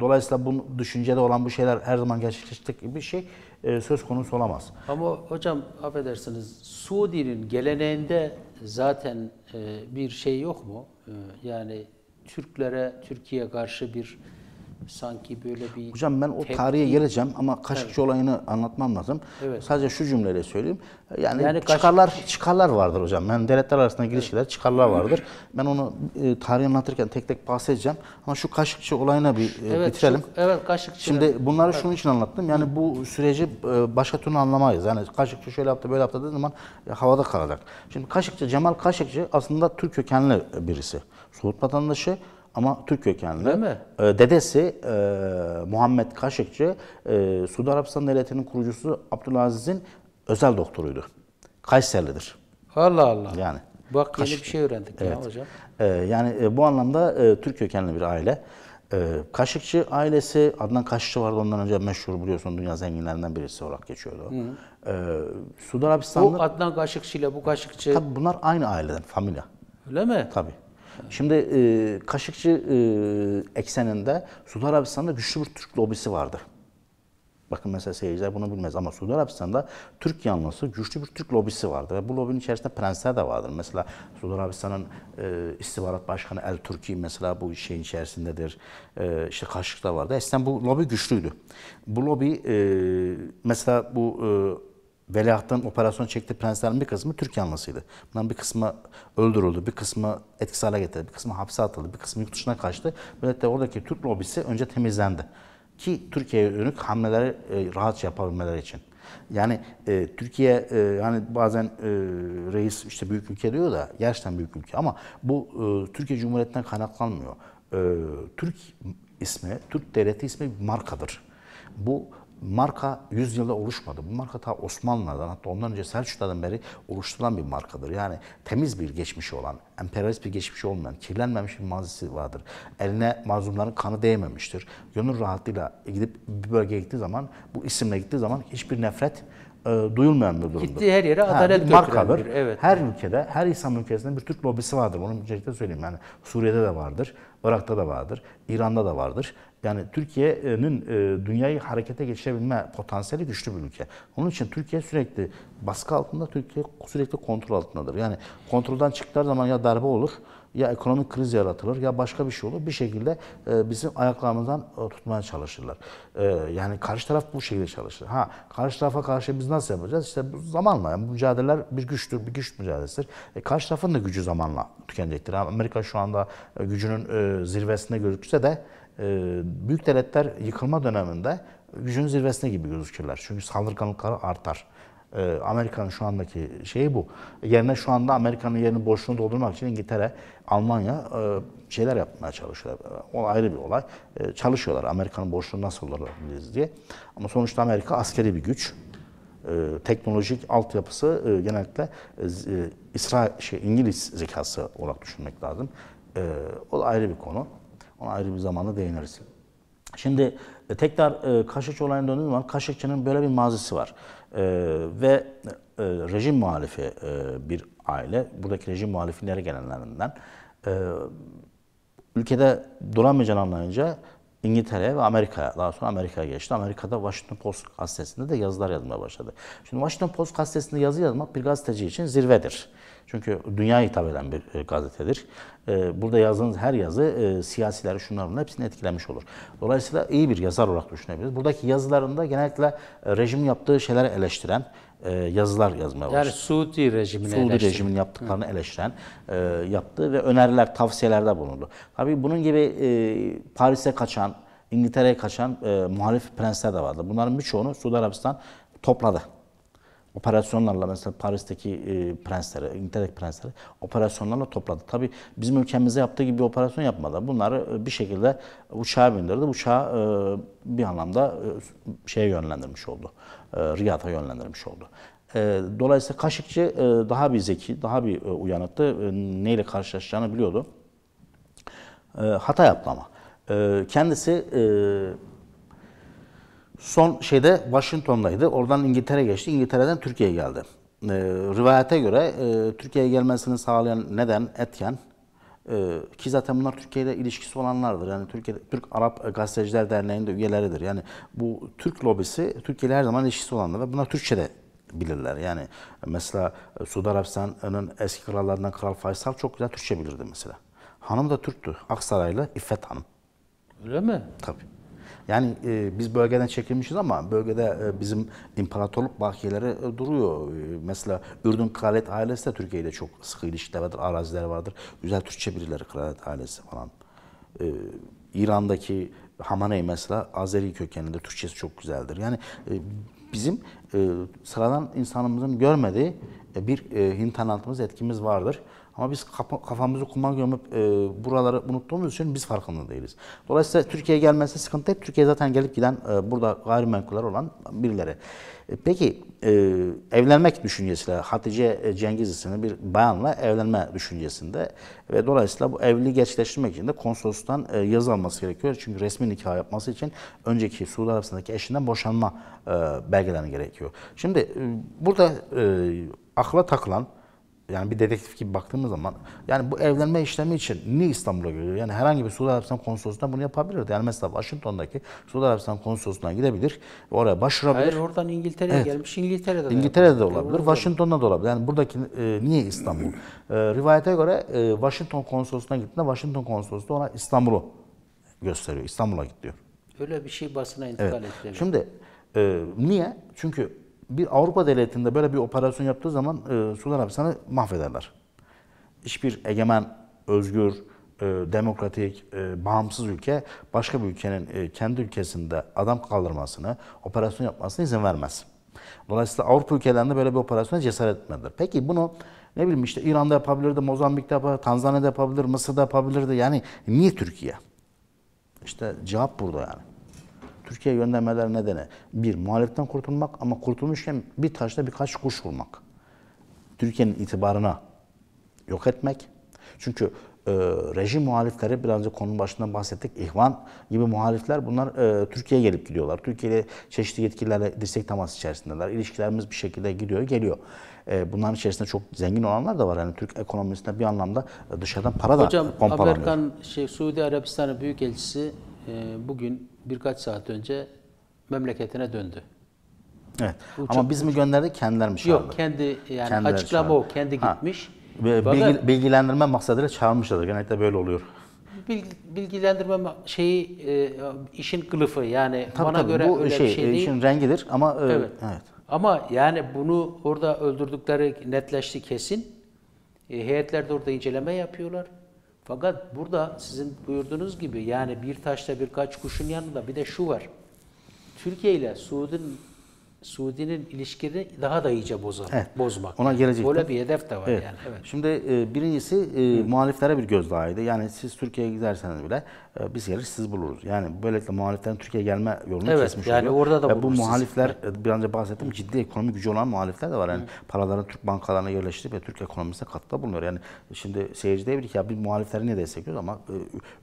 dolayısıyla bu düşüncede olan bu şeyler her zaman gerçekleşecek bir şey e, söz konusu olamaz. Ama hocam affedersiniz Suudi'nin geleneğinde zaten e, bir şey yok mu? E, yani Türklere, Türkiye karşı bir sanki böyle bir... Hocam ben o tarihe geleceğim ama Kaşıkçı evet. olayını anlatmam lazım. Evet. Sadece şu cümleyle söyleyeyim. Yani, yani çıkarlar kaş... çıkarlar vardır hocam. Yani devletler arasında girişkiler evet. çıkarlar vardır. Ben onu e, tarihi anlatırken tek tek bahsedeceğim. Ama şu Kaşıkçı olayına bir e, evet, bitirelim. Şu, evet Kaşıkçı. Şimdi bunları evet. şunun için anlattım. Yani bu süreci e, başka türlü anlamayız. Yani Kaşıkçı şöyle yaptı böyle yaptı dediği zaman e, havada kalacak. Şimdi Kaşıkçı, Cemal Kaşıkçı aslında Türk kökenli birisi. Suud vatandaşı ama Türk kökenli. Değil mi? E, dedesi e, Muhammed Kaşıkçı, e, Suudi Arabistan Devleti'nin kurucusu Abdülaziz'in özel doktoruydu. Kayserlidir. Allah Allah. Yani. Bak Kaşıkçı. yeni bir şey öğrendik evet. ya hocam. E, yani e, bu anlamda e, Türk kökenli bir aile. E, Kaşıkçı ailesi, Adnan Kaşıkçı vardı ondan önce meşhur biliyorsun dünya zenginlerinden birisi olarak geçiyordu. Hı. E, Suudi Arabistanlı... Bu Adnan Kaşıkçı ile bu Kaşıkçı... Tabii bunlar aynı aileden, familya. Öyle mi? Tabii. Şimdi e, Kaşıkçı e, ekseninde Suudi Arabistan'da güçlü bir Türk lobisi vardır. Bakın mesela seyirciler bunu bilmez ama Suudi Arabistan'da Türk yanlısı güçlü bir Türk lobisi vardır. Ve bu lobinin içerisinde prensler de vardır. Mesela Suudi Arabistan'ın e, istihbarat başkanı El Türki mesela bu şeyin içerisindedir. E, işte Kaşık'ta vardı. Eskiden bu lobi güçlüydü. Bu lobi e, mesela bu e, veliahttan operasyon çekti. prenslerin bir kısmı Türk yanlısıydı. Bunların bir kısmı öldürüldü, bir kısmı etkisiz hale getirildi, bir kısmı hapse atıldı, bir kısmı yurt dışına kaçtı. Böylelikle oradaki Türk lobisi önce temizlendi. Ki Türkiye'ye yönelik hamleleri e, rahatça yapabilmeleri için. Yani e, Türkiye e, hani bazen e, reis işte büyük ülke diyor da gerçekten büyük ülke ama bu e, Türkiye Cumhuriyeti'nden kaynaklanmıyor. E, Türk ismi, Türk devleti ismi bir markadır. Bu marka 100 yılda oluşmadı. Bu marka ta Osmanlı'dan hatta ondan önce Selçuklu'dan beri oluşturulan bir markadır. Yani temiz bir geçmişi olan, emperyalist bir geçmişi olmayan, kirlenmemiş bir mazisi vardır. Eline mazlumların kanı değmemiştir. Gönül rahatlığıyla gidip bir bölgeye gittiği zaman, bu isimle gittiği zaman hiçbir nefret e, duyulmayan bir durumdur. Gittiği her yere adalet ha, markadır. Bir, evet. Her ülkede, her İslam ülkesinde bir Türk lobisi vardır. Bunu öncelikle söyleyeyim. Yani Suriye'de de vardır, Irak'ta da vardır, İran'da da vardır. Yani Türkiye'nin e, dünyayı harekete geçirebilme potansiyeli güçlü bir ülke. Onun için Türkiye sürekli baskı altında, Türkiye sürekli kontrol altındadır. Yani kontrolden çıktığı zaman ya darbe olur, ya ekonomik kriz yaratılır ya başka bir şey olur. Bir şekilde e, bizim ayaklarımızdan e, tutmaya çalışırlar. E, yani karşı taraf bu şekilde çalışır. Ha karşı tarafa karşı biz nasıl yapacağız? İşte bu zamanla yani bu mücadeleler bir güçtür, bir güç mücadelesidir. E, karşı tarafın da gücü zamanla tükenecektir. Amerika şu anda e, gücünün e, zirvesinde gözükse de e, büyük devletler yıkılma döneminde gücün zirvesine gibi gözükürler. Çünkü saldırganlıkları artar. E, Amerika'nın şu andaki şeyi bu. Yerine şu anda Amerika'nın yerini boşluğunu doldurmak için İngiltere, Almanya e, şeyler yapmaya çalışıyorlar. O ayrı bir olay. Çalışıyorlar Amerika'nın boşluğunu nasıl doldurabiliriz diye. Ama sonuçta Amerika askeri bir güç. Teknolojik altyapısı genellikle İsra, şey, İngiliz zekası olarak düşünmek lazım. O da ayrı bir konu. Ona ayrı bir zamanda değiniriz. Şimdi e, tekrar e, Kaşıkçı olayına döndüğüm zaman Kaşıkçı'nın böyle bir mazisi var. E, ve e, rejim muhalifi bir aile. Buradaki rejim muhalifleri gelenlerinden. ülkede duramayacağını anlayınca İngiltere ve Amerika, daha sonra Amerika'ya geçti. Amerika'da Washington Post gazetesinde de yazılar yazmaya başladı. Şimdi Washington Post gazetesinde yazı yazmak bir gazeteci için zirvedir. Çünkü dünya hitap eden bir gazetedir. Ee, burada yazdığınız her yazı e, siyasileri şunlar bunlar hepsini etkilemiş olur. Dolayısıyla iyi bir yazar olarak düşünebiliriz. Buradaki yazılarında genellikle e, rejim yaptığı şeyleri eleştiren e, yazılar yazmaya başladı. Yani Suudi rejimini Suudi eleştiren. rejimin yaptıklarını Hı. eleştiren e, yaptı ve öneriler, tavsiyelerde bulundu. Tabii bunun gibi e, Paris'e kaçan, İngiltere'ye kaçan e, muhalif prensler de vardı. Bunların birçoğunu Suudi Arabistan topladı operasyonlarla mesela Paris'teki e, prensleri, İngiltere prensleri operasyonlarla topladı. Tabi bizim ülkemizde yaptığı gibi bir operasyon yapmadı. Bunları e, bir şekilde uçağa bindirdi. Uçağı e, bir anlamda e, şeye yönlendirmiş oldu. E, Riyad'a yönlendirmiş oldu. E, dolayısıyla Kaşıkçı e, daha bir zeki, daha bir e, uyanıktı. E, neyle karşılaşacağını biliyordu. E, hata yaptı E, kendisi e, Son şeyde Washington'daydı. Oradan İngiltere geçti. İngiltere'den Türkiye'ye geldi. E, rivayete göre e, Türkiye'ye gelmesini sağlayan neden, etken e, ki zaten bunlar Türkiye ile ilişkisi olanlardır. Yani Türkiye Türk Arap Gazeteciler Derneği'nde üyeleridir. Yani bu Türk lobisi Türkiye ile her zaman ilişkisi olanlar ve bunlar Türkçe'de bilirler. Yani mesela Suudi Arabistan'ın eski krallarından Kral Faysal çok güzel Türkçe bilirdi mesela. Hanım da Türktü. Aksaraylı İffet Hanım. Öyle mi? Tabii. Yani e, biz bölgeden çekilmişiz ama bölgede e, bizim imparatorluk bakiyeleri e, duruyor. E, mesela Ürdün Kraliyet ailesi de Türkiye ile çok sıkı ilişkiler vardır, araziler vardır. Güzel Türkçe birileri Kraliyet ailesi falan. E, İran'daki Hamaney mesela Azeri kökenli de Türkçesi çok güzeldir. Yani e, bizim e, sıradan insanımızın görmediği e, bir e, Hint anlatımız etkimiz vardır. Ama biz kafamızı kuma gömüp e, buraları unuttuğumuz için biz farkında değiliz. Dolayısıyla Türkiye'ye gelmezse sıkıntı hep Türkiye zaten gelip giden e, burada gayrimenkuller olan birileri. E, peki e, evlenmek düşüncesiyle Hatice Cengiz isimli bir bayanla evlenme düşüncesinde ve dolayısıyla bu evliliği gerçekleştirmek için de konsolostan e, yazı alması gerekiyor. Çünkü resmi nikah yapması için önceki Suudi Arabistan'daki eşinden boşanma e, belgelerini gerekiyor. Şimdi e, burada e, akla takılan yani bir dedektif gibi baktığımız zaman yani bu evlenme işlemi için niye İstanbul'a geliyor? Yani herhangi bir Suudi Arabistan konsolosluğundan bunu yapabilirdi. Yani mesela Washington'daki Suudi Arabistan konsolosluğuna gidebilir ve oraya başvurabilir. Hayır oradan İngiltere'ye evet. gelmiş. İngiltere'de de İngiltere'de de olabilir. Washington'da da olabilir. Yani buradaki e, niye İstanbul? e, rivayete göre e, Washington konsolosluğuna gittiğinde Washington konsolosluğu ona İstanbul'u gösteriyor. İstanbul'a git diyor. Öyle bir şey basına intikal evet. ettiler. Şimdi e, niye? Çünkü bir Avrupa devletinde böyle bir operasyon yaptığı zaman e, Suudi Arabistan'ı mahvederler. Hiçbir egemen, özgür, e, demokratik, e, bağımsız ülke başka bir ülkenin e, kendi ülkesinde adam kaldırmasını, operasyon yapmasını izin vermez. Dolayısıyla Avrupa ülkelerinde böyle bir operasyona cesaret etmediler. Peki bunu ne bileyim işte İran'da yapabilirdi, Mozambik'te yapabilir, Tanzanya'da yapabilir, Mısır'da yapabilirdi. Yani niye Türkiye? İşte cevap burada yani. Türkiye'ye göndermeler nedeni bir muhalefetten kurtulmak ama kurtulmuşken bir taşla birkaç kuş vurmak. Türkiye'nin itibarına yok etmek. Çünkü e, rejim muhalifleri biraz önce konunun başında bahsettik. İhvan gibi muhalifler bunlar e, Türkiye'ye gelip gidiyorlar. Türkiye'de çeşitli yetkililerle dirsek temas içerisindeler. İlişkilerimiz bir şekilde gidiyor, geliyor. E, bunların içerisinde çok zengin olanlar da var. Yani Türk ekonomisinde bir anlamda e, dışarıdan para Hocam, da pompalanıyor. Hocam Amerikan şey, Suudi Arabistan'ın büyükelçisi ee, bugün birkaç saat önce memleketine döndü. Evet. Uçak, Ama biz mi gönderdik kendiler mi Yok kendi yani kendileri açıklama çağırdı. o kendi ha. gitmiş. Bilgi, bilgilendirme maksadıyla çağırmışlardır. Genellikle böyle oluyor. Bilgilendirme şeyi e, işin kılıfı yani tabii, bana tabii, göre bu öyle şey, bir şey, şey e, değil. işin rengidir ama e, evet. evet. Ama yani bunu orada öldürdükleri netleşti kesin. heyetler de orada inceleme yapıyorlar. Fakat burada sizin buyurduğunuz gibi yani bir taşla birkaç kuşun yanında bir de şu var. Türkiye ile Suud'un Suudi'nin ilişkileri daha da iyice bozar, evet. bozmak. Ona gelecek. Böyle bir hedef de var evet. yani. Evet. Şimdi e, birincisi e, muhaliflere bir gözdağıydı. Yani siz Türkiye'ye giderseniz bile e, biz gelir siz buluruz. Yani böylelikle muhaliflerin Türkiye'ye gelme yolunu evet, kesmiş yani oluyor. orada da e, Bu muhalifler siz. bir önce bahsettim ciddi ekonomi gücü olan muhalifler de var. Yani Hı. paraların Türk bankalarına yerleştirip ve Türk ekonomisine katkıda bulunuyor. Yani şimdi seyirci diyebilir ki ya biz muhalifleri ne destekliyoruz ama e,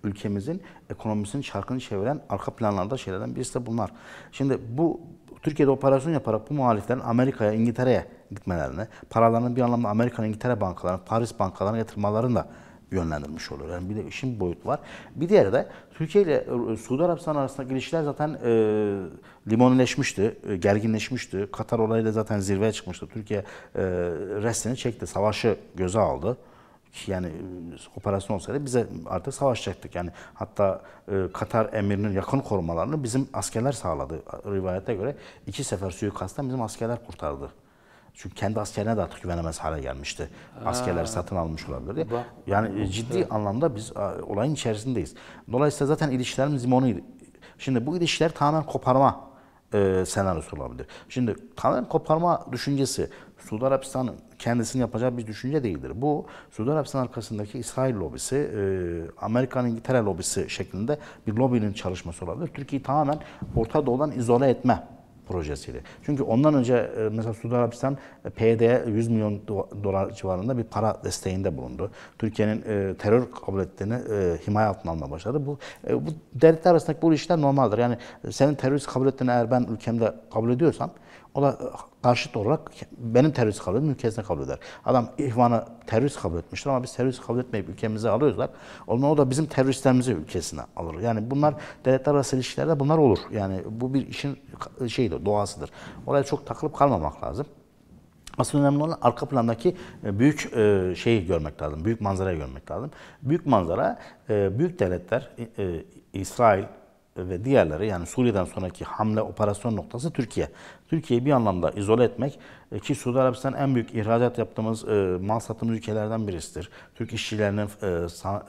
ülkemizin ekonomisinin çarkını çeviren arka planlarda şeylerden birisi de bunlar. Şimdi bu Türkiye'de operasyon yaparak bu muhaliflerin Amerika'ya, İngiltere'ye gitmelerini, paralarının bir anlamda Amerika'nın İngiltere bankalarına, Paris bankalarına yatırmalarını da yönlendirmiş oluyor. Yani bir de işin boyutu var. Bir diğeri de Türkiye ile Suudi Arabistan arasındaki ilişkiler zaten e, limonileşmişti, e, gerginleşmişti. Katar olayı da zaten zirveye çıkmıştı. Türkiye e, restini çekti, savaşı göze aldı yani e, operasyon olsaydı bize artık savaşacaktık. Yani hatta e, Katar emirinin yakın korumalarını bizim askerler sağladı. Rivayete göre iki sefer suikastta bizim askerler kurtardı. Çünkü kendi askerine de artık güvenemez hale gelmişti. Ha. Askerler satın almış olabilir diye. Yani e, ciddi anlamda biz olayın içerisindeyiz. Dolayısıyla zaten ilişkilerimiz limonuydu. Şimdi bu ilişkiler tamamen koparma e, senaryosu olabilir. Şimdi tamamen koparma düşüncesi Suudi Arabistan'ın kendisini yapacağı bir düşünce değildir. Bu Suudi Arabistan arkasındaki İsrail lobisi, e, Amerikan İngiltere lobisi şeklinde bir lobinin çalışması olabilir. Türkiye'yi tamamen Orta Doğu'dan izole etme projesiyle. Çünkü ondan önce e, mesela Suudi Arabistan PYD'ye 100 milyon dolar civarında bir para desteğinde bulundu. Türkiye'nin e, terör kabiliyetlerini e, himaye altına almaya başladı. Bu, bu devletler arasındaki bu işler normaldir. Yani senin terörist ettiğini eğer ben ülkemde kabul ediyorsam o da karşıt olarak benim terörist kabul etmiyorum, ülkesine kabul eder. Adam ihvanı terörist kabul etmiştir ama biz terörist kabul etmeyip ülkemize alıyorlar. Ondan o da bizim teröristlerimizi ülkesine alır. Yani bunlar devletler arası ilişkilerde bunlar olur. Yani bu bir işin şeyidir, doğasıdır. Oraya çok takılıp kalmamak lazım. Asıl önemli olan arka plandaki e, büyük e, şeyi görmek lazım, büyük manzarayı görmek lazım. Büyük manzara, e, büyük devletler, İsrail, ve diğerleri yani Suriye'den sonraki hamle operasyon noktası Türkiye. Türkiye'yi bir anlamda izole etmek e, ki Suudi Arabistan en büyük ihracat yaptığımız e, mal sattığımız ülkelerden birisidir. Türk işçilerinin, e, san, e,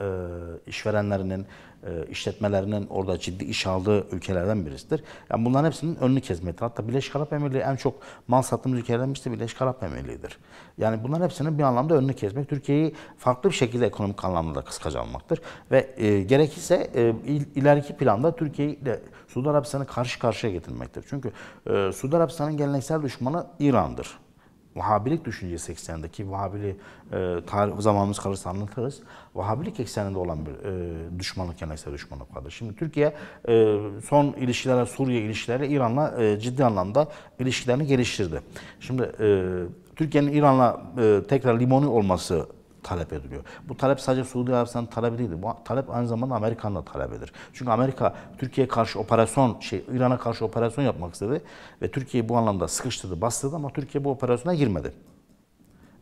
işverenlerinin, e, işletmelerinin orada ciddi iş aldığı ülkelerden birisidir. Yani bunların hepsinin önünü kesmektir. Hatta Birleşik Arap Emirliği en çok mal sattığımız ülkelerden birisi Birleşik Arap Emirliği'dir. Yani bunların hepsinin bir anlamda önünü kesmek, Türkiye'yi farklı bir şekilde ekonomik anlamda da kıskaca almaktır. Ve e, gerekirse e, il, ileriki planda Türkiye'yi de Suudi Arabistan'ı karşı karşıya getirmektir. Çünkü e, Suudi Arabistan'ın geleneksel düşmanı İran'dır. Vahabilik düşüncesi eksenindeki Vahabili e, tarih, zamanımız kalırsa anlatırız. Vahabilik ekseninde olan bir e, düşmanlık geleneksel düşmanlık vardır. Şimdi Türkiye e, son ilişkilere Suriye ilişkileri İran'la e, ciddi anlamda ilişkilerini geliştirdi. Şimdi e, Türkiye'nin İran'la e, tekrar limonu olması talep ediliyor. Bu talep sadece Suudi Arabistan'ın talebi değildir. Bu talep aynı zamanda Amerika'nın da talebidir. Çünkü Amerika Türkiye karşı operasyon, şey İran'a karşı operasyon yapmak istedi ve Türkiye'yi bu anlamda sıkıştırdı, bastırdı ama Türkiye bu operasyona girmedi.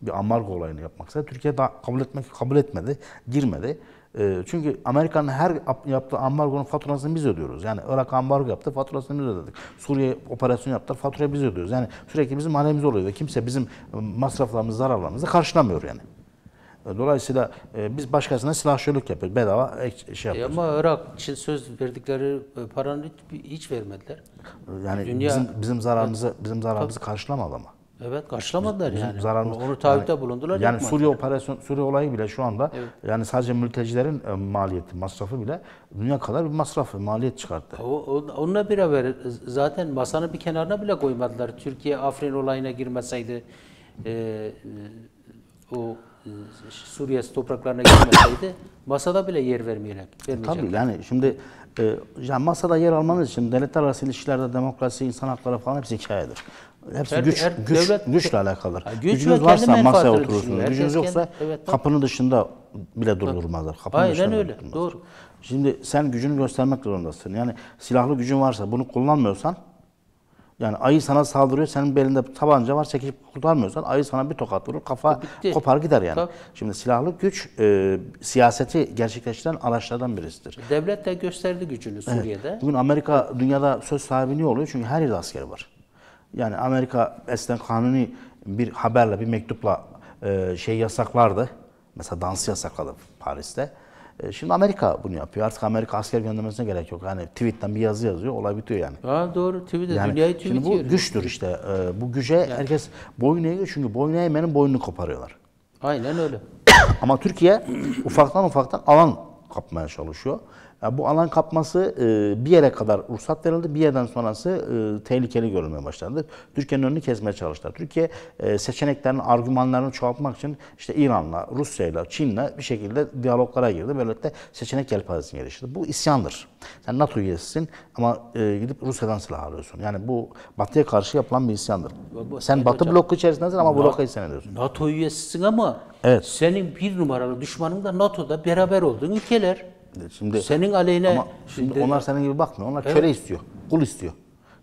Bir ambargo olayını yapmak istedi. Türkiye daha kabul etmek kabul etmedi, girmedi. Ee, çünkü Amerika'nın her yaptığı ambargonun faturasını biz ödüyoruz. Yani Irak ambargo yaptı, faturasını biz ödedik. Suriye operasyon yaptı, faturayı biz ödüyoruz. Yani sürekli bizim alemiz oluyor ve kimse bizim masraflarımızı, zararlarımızı karşılamıyor yani. Dolayısıyla e, biz başkasına silahşörlük yapıyoruz. Bedava şey e, yapıyoruz. E ama Irak için söz verdikleri e, paranı hiç vermediler. Yani Dünya, bizim, bizim zararımızı bizim zararımızı tabii. karşılamadı mı? Evet karşılamadılar bizim yani. Zararımız, Onu taahhütte yani, bulundular. Yani yapmadılar. Suriye operasyon Suriye olayı bile şu anda evet. yani sadece mültecilerin e, maliyeti, masrafı bile dünya kadar bir masraf, maliyet çıkarttı. o, onunla beraber zaten masanın bir kenarına bile koymadılar. Türkiye Afrin olayına girmeseydi e, o e, Suriye topraklarına girmeseydi masada bile yer vermeyerek vermeyecek. Tabii yani şimdi e, yani masada yer almanız için devletler arası ilişkilerde demokrasi, insan hakları falan hepsi hikayedir. Hepsi her, güç, her güç devlet, güçle alakalıdır. güç Gücünüz varsa masaya oturursunuz. Gücünüz yoksa kendi, evet, kapının dışında bile durdurmazlar. Kapının Aynen dışında öyle. Doğru. Şimdi sen gücünü göstermek zorundasın. Yani silahlı gücün varsa bunu kullanmıyorsan yani ayı sana saldırıyor, senin belinde tabanca var, çekip kurtarmıyorsan ayı sana bir tokat vurur, kafa e, Bitti. kopar gider yani. Tabii. Şimdi silahlı güç e, siyaseti gerçekleştiren araçlardan birisidir. Devlet de gösterdi gücünü Suriye'de. Evet. Bugün Amerika dünyada söz sahibi ne oluyor? Çünkü her yerde askeri var. Yani Amerika eskiden kanuni bir haberle, bir mektupla e, şey yasaklardı. Mesela dans yasakladı Paris'te. E, şimdi Amerika bunu yapıyor. Artık Amerika asker göndermesine gerek yok. yani tweetten bir yazı yazıyor, olay bitiyor yani. Aa, doğru, tweet yani, dünyayı tweet Şimdi bu diyorum. güçtür işte. E, bu güce yani. herkes boyun eğiyor. Çünkü boyun eğmenin boynunu koparıyorlar. Aynen öyle. Ama Türkiye ufaktan ufaktan alan kapmaya çalışıyor bu alan kapması e, bir yere kadar ruhsat verildi. Bir yerden sonrası e, tehlikeli görülmeye başlandı. Türkiye'nin önünü kesmeye çalıştılar. Türkiye e, seçeneklerin argümanlarını çoğaltmak için işte İran'la, Rusya'yla, Çin'le bir şekilde diyaloglara girdi. Böylelikle seçenek yelpazesine gelişti. Bu isyandır. Sen NATO üyesisin ama gidip Rusya'dan silah alıyorsun. Yani bu Batı'ya karşı yapılan bir isyandır. Bu, sen Batı hocam, bloku içerisindesin ama bloka isyan ediyorsun. NATO üyesisin ama evet. senin bir numaralı düşmanın da NATO'da beraber olduğun ülkeler. Şimdi senin aleyhine ama şimdi, şimdi onlar senin gibi bakmıyor. Onlar evet. köle istiyor, kul istiyor.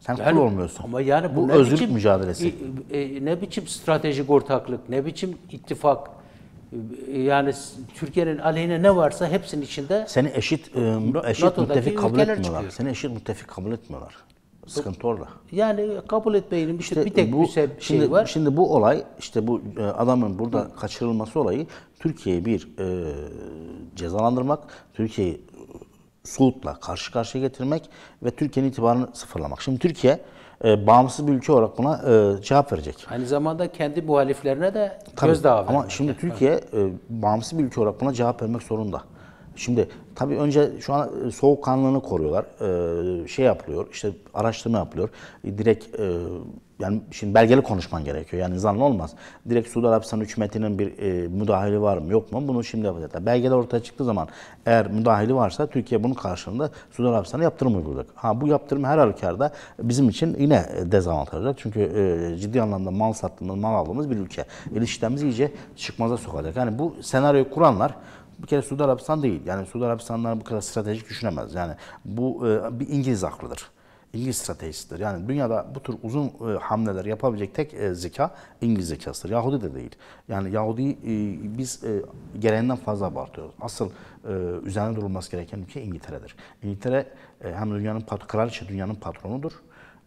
Sen yani, kul olmuyorsun. Ama yani bu, bu özgürlük biçim, mücadelesi. E, e, ne biçim stratejik ortaklık, ne biçim ittifak, yani Türkiye'nin aleyhine ne varsa hepsinin içinde seni eşit e, eşit müttefik kabul etmiyorlar. Çıkıyor. Seni eşit müttefik kabul etmiyorlar. Sıkıntı orada. Yani kabul etmeyenin işte, işte bir tek bu, bir şey şimdi, şey var. Şimdi bu olay işte bu e, adamın burada Hı. kaçırılması olayı Türkiye'yi bir e, cezalandırmak, Türkiye'yi Suud'la karşı karşıya getirmek ve Türkiye'nin itibarını sıfırlamak. Şimdi Türkiye e, bağımsız bir ülke olarak buna e, cevap verecek. Aynı zamanda kendi muhaliflerine de Tabii, gözdağı verecek. Ama şimdi Türkiye e, bağımsız bir ülke olarak buna cevap vermek zorunda. Şimdi Tabii önce şu an e, soğuk kanlılığını koruyorlar. Ee, şey yapılıyor, işte araştırma yapılıyor. E, direkt e, yani şimdi belgeli konuşman gerekiyor. Yani zanlı olmaz. Direkt Suudi Arabistan hükümetinin bir e, müdahili var mı yok mu bunu şimdi yapacaklar. Belgeler ortaya çıktığı zaman eğer müdahili varsa Türkiye bunun karşılığında Suudi Arabistan'a yaptırım uygulayacak. Ha bu yaptırım her halükarda bizim için yine e, dezavantaj olacak. Çünkü e, ciddi anlamda mal sattığımız, mal aldığımız bir ülke. İlişkilerimizi iyice çıkmaza sokacak. Yani bu senaryoyu kuranlar bir kere Suudi Arabistan değil. Yani Suudi Arabistanlar bu kadar stratejik düşünemez. Yani bu e, bir İngiliz aklıdır. İngiliz stratejisidir. Yani dünyada bu tür uzun e, hamleler yapabilecek tek e, zeka İngiliz zekasıdır. Yahudi de değil. Yani Yahudi e, biz e, gereğinden fazla abartıyoruz. Asıl e, üzerine durulması gereken ülke İngiltere'dir. İngiltere e, hem dünyanın kraliçe dünyanın patronudur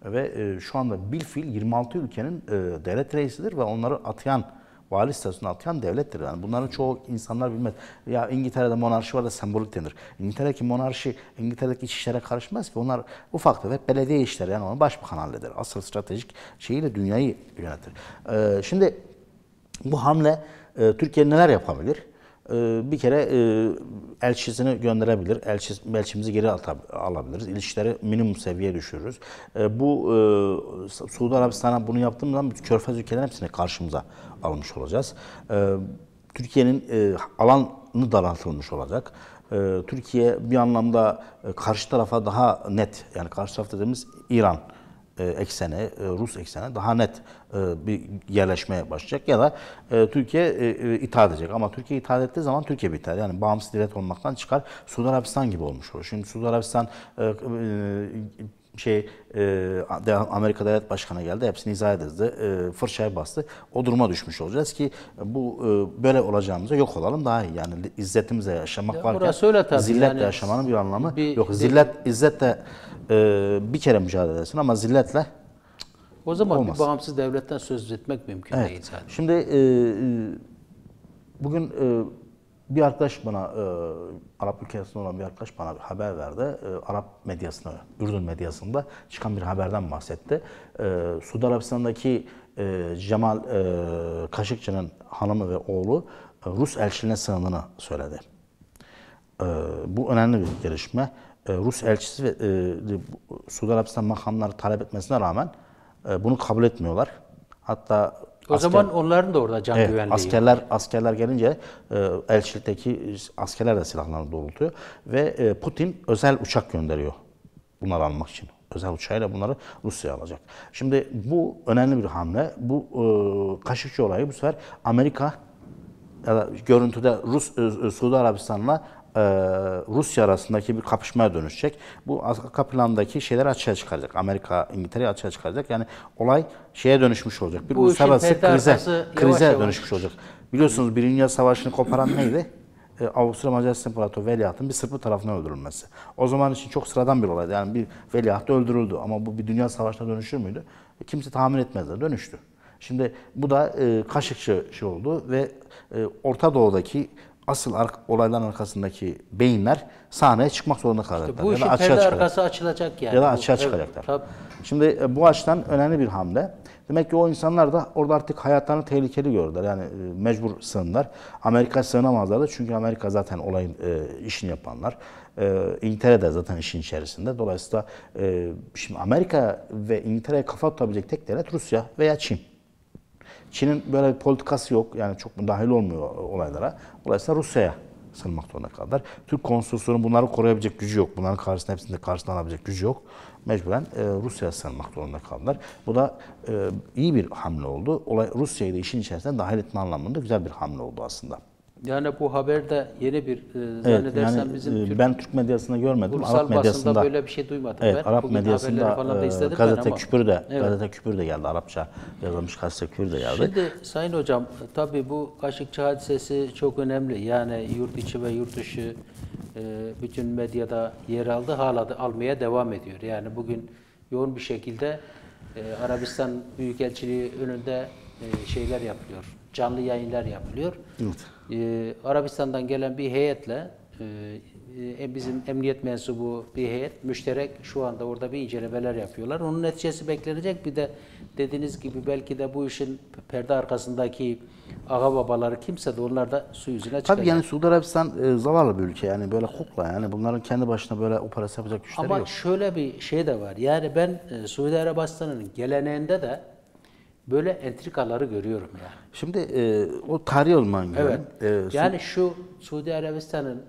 ve e, şu anda bilfil 26 ülkenin e, devlet reisidir ve onları atayan vali statüsünü atayan devlettir. Yani bunların çoğu insanlar bilmez. Ya İngiltere'de monarşi var da sembolik denir. İngiltere'deki monarşi İngiltere'deki iç işlere karışmaz ki. Onlar ufak ve belediye işleri yani onu başbakan halleder. Asıl stratejik şeyiyle dünyayı yönetir. Ee, şimdi bu hamle e, Türkiye neler yapabilir? Ee, bir kere e, elçisini gönderebilir. Elçi, elçimizi geri alabiliriz. İlişkileri minimum seviyeye düşürürüz. Ee, bu e, Suudi Arabistan'a bunu yaptığımız zaman Körfez ülkelerin hepsini karşımıza almış olacağız. Ee, Türkiye'nin e, alanını daraltılmış olacak. Ee, Türkiye bir anlamda e, karşı tarafa daha net, yani karşı taraf dediğimiz İran e, eksene, Rus eksene daha net bir yerleşmeye başlayacak ya da Türkiye itaat edecek. Ama Türkiye itaat ettiği zaman Türkiye biter. Yani bağımsız devlet olmaktan çıkar. Suudi Arabistan gibi olmuş olur. Şimdi Suudi Arabistan şey e, Amerika Devlet Başkanı geldi hepsini izah edildi. E, fırçaya bastı. O duruma düşmüş olacağız ki bu e, böyle olacağımıza yok olalım daha iyi. Yani izzetimizle yaşamak ya varken öyle zilletle yani, yaşamanın bir anlamı bir, yok. Zillet, bir, izzetle e, bir kere mücadele edersin ama zilletle o zaman olmaz. bir bağımsız devletten söz etmek mümkün evet. değil zaten. Şimdi e, e bugün e, bir arkadaş bana, e, Arap ülkesinde olan bir arkadaş bana bir haber verdi. E, Arap medyasına, Ürdün medyasında çıkan bir haberden bahsetti. E, Suudi Arabistan'daki e, Cemal e, Kaşıkçı'nın hanımı ve oğlu e, Rus elçiliğine sığındığını söyledi. E, bu önemli bir gelişme. E, Rus elçisi ve e, Suudi Arabistan makamları talep etmesine rağmen e, bunu kabul etmiyorlar. Hatta o asker, zaman onların da orada can evet, güvenliği. Askerler askerler gelince e, elçilikteki askerler de silahlarını doğrultuyor ve e, Putin özel uçak gönderiyor bunları almak için. Özel uçağıyla bunları Rusya alacak. Şimdi bu önemli bir hamle. Bu e, Kaşıkçı olayı bu sefer Amerika ya da görüntüde Rus e, Suudi Arabistan'la e, Rusya arasındaki bir kapışmaya dönüşecek. Bu arka plandaki şeyler açığa çıkaracak. Amerika, İngiltere açığa çıkaracak. Yani olay şeye dönüşmüş olacak. Bir Bu uluslararası krize, krize yavaş dönüşmüş yavaş. olacak. Biliyorsunuz Birinci Dünya Savaşı'nı koparan neydi? E, Avusturya Macaristan İmparatorluğu veliahtın bir Sırplı tarafından öldürülmesi. O zaman için çok sıradan bir olaydı. Yani bir veliaht öldürüldü ama bu bir dünya savaşına dönüşür müydü? E, kimse tahmin etmezdi. Dönüştü. Şimdi bu da e, Kaşıkçı şey oldu ve e, Orta Doğu'daki asıl ar olayların arkasındaki beyinler sahneye çıkmak zorunda kalacaklar. İşte bu işin perde çıkacak. arkası açılacak yani. Ya da açığa çıkacaklar. Tabii. Şimdi e, bu açıdan önemli bir hamle. Demek ki o insanlar da orada artık hayatlarını tehlikeli gördüler. Yani e, mecbur sığınlar. Amerika sığınamazlar da çünkü Amerika zaten olayın e, işini yapanlar. E, İngiltere de zaten işin içerisinde. Dolayısıyla e, şimdi Amerika ve İngiltere'ye kafa tutabilecek tek devlet Rusya veya Çin. Çin'in böyle bir politikası yok. Yani çok dahil olmuyor olaylara. Dolayısıyla Rusya'ya sığınmak zorunda kaldılar. Türk konsolosunun bunları koruyabilecek gücü yok. Bunların karşısında hepsinde karşısına alabilecek gücü yok. Mecburen e, Rusya'ya sığınmak zorunda kaldılar. Bu da e, iyi bir hamle oldu. Olay, Rusya'yı da işin içerisinde dahil etme anlamında güzel bir hamle oldu aslında. Yani bu haber de yeni bir e, zannedersem yani, e, bizim Türk, ben Türk medyasında görmedim. Arap medyasında böyle bir şey duymadım evet, ben. Arap Bugün medyasında falan da e, gazete ama, küpür de evet. gazete küpür de geldi. Arapça yazılmış gazete küpür de geldi. Şimdi sayın hocam tabii bu Kaşıkçı hadisesi çok önemli. Yani yurt içi ve yurt dışı e, bütün medyada yer aldı. Hala da almaya devam ediyor. Yani bugün yoğun bir şekilde e, Arabistan Büyükelçiliği önünde şeyler yapılıyor canlı yayınlar yapılıyor. Evet. Ee, Arabistan'dan gelen bir heyetle e, e, bizim emniyet mensubu bir heyet müşterek şu anda orada bir incelemeler yapıyorlar. Onun neticesi beklenecek. Bir de dediğiniz gibi belki de bu işin perde arkasındaki aga babaları kimse de onlar da su yüzüne çıkacak. Tabii yani Suudi Arabistan e, zavallı bir ülke yani böyle kukla yani bunların kendi başına böyle operasyon yapacak güçleri Ama yok. Ama şöyle bir şey de var yani ben e, Suudi Arabistan'ın geleneğinde de Böyle entrikaları görüyorum yani. Şimdi e, o tarih olman göre. Evet. E, yani şu Suudi Arabistan'ın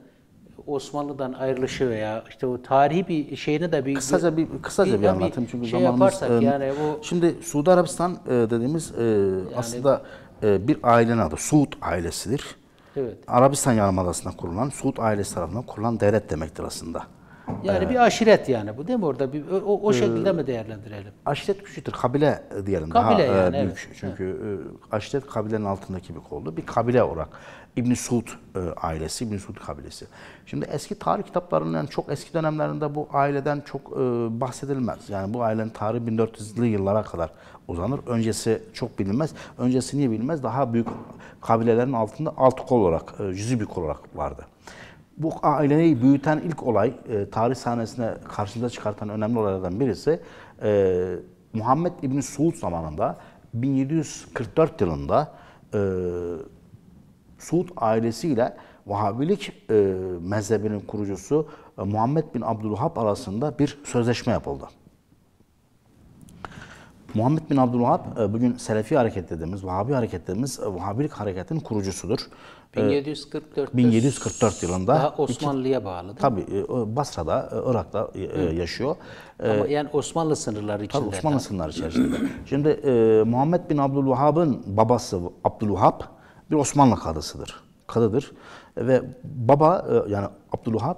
Osmanlı'dan ayrılışı veya işte o tarihi bir şeyini de bir kısaca bir kısaca bir, bir anlatım çünkü şey zamanımız e, yani bu şimdi Suudi Arabistan e, dediğimiz e, yani, aslında e, bir ailenin adı Suud ailesidir. Evet. Arabistan Yarımadası'nda kurulan Suud ailesi tarafından kurulan devlet demektir aslında. Yani ee, bir aşiret yani bu değil mi orada? Bir, o o ee, şekilde mi değerlendirelim? Aşiret küçüktür. Kabile diyelim. Kabile daha e, yani, büyük. Evet. Çünkü evet. aşiret kabilenin altındaki bir koldu. Bir kabile olarak. İbn Sud e, ailesi, İbn Sud kabilesi. Şimdi eski tarih kitaplarının yani çok eski dönemlerinde bu aileden çok e, bahsedilmez. Yani bu ailenin tarihi 1400'lü yıllara kadar uzanır. Öncesi çok bilinmez. Öncesi niye bilinmez? Daha büyük kabilelerin altında alt kol olarak, e, cüzi bir kol olarak vardı. Bu aileyi büyüten ilk olay, e, tarih sahnesine karşımıza çıkartan önemli olaylardan birisi e, Muhammed İbni Suud zamanında 1744 yılında e, Suud ailesiyle Vahabilik e, mezhebinin kurucusu e, Muhammed bin Abdülhab arasında bir sözleşme yapıldı. Muhammed bin Abdülvahab e, bugün Selefi hareket dediğimiz, Vahabi hareket dediğimiz Vahabilik hareketinin kurucusudur. 1744 1744 yılında daha Osmanlı'ya bağlı. Değil tabii mi? E, Basra'da, e, Irak'ta e, Hı. yaşıyor. Ama yani Osmanlı sınırları içinde. Tabii Osmanlı tabii. sınırları içerisinde. Şimdi Muhammed bin Abdülvahhab'ın babası Abdülvahhab bir Osmanlı kadısıdır. Kadıdır ve baba yani Abdülvahhab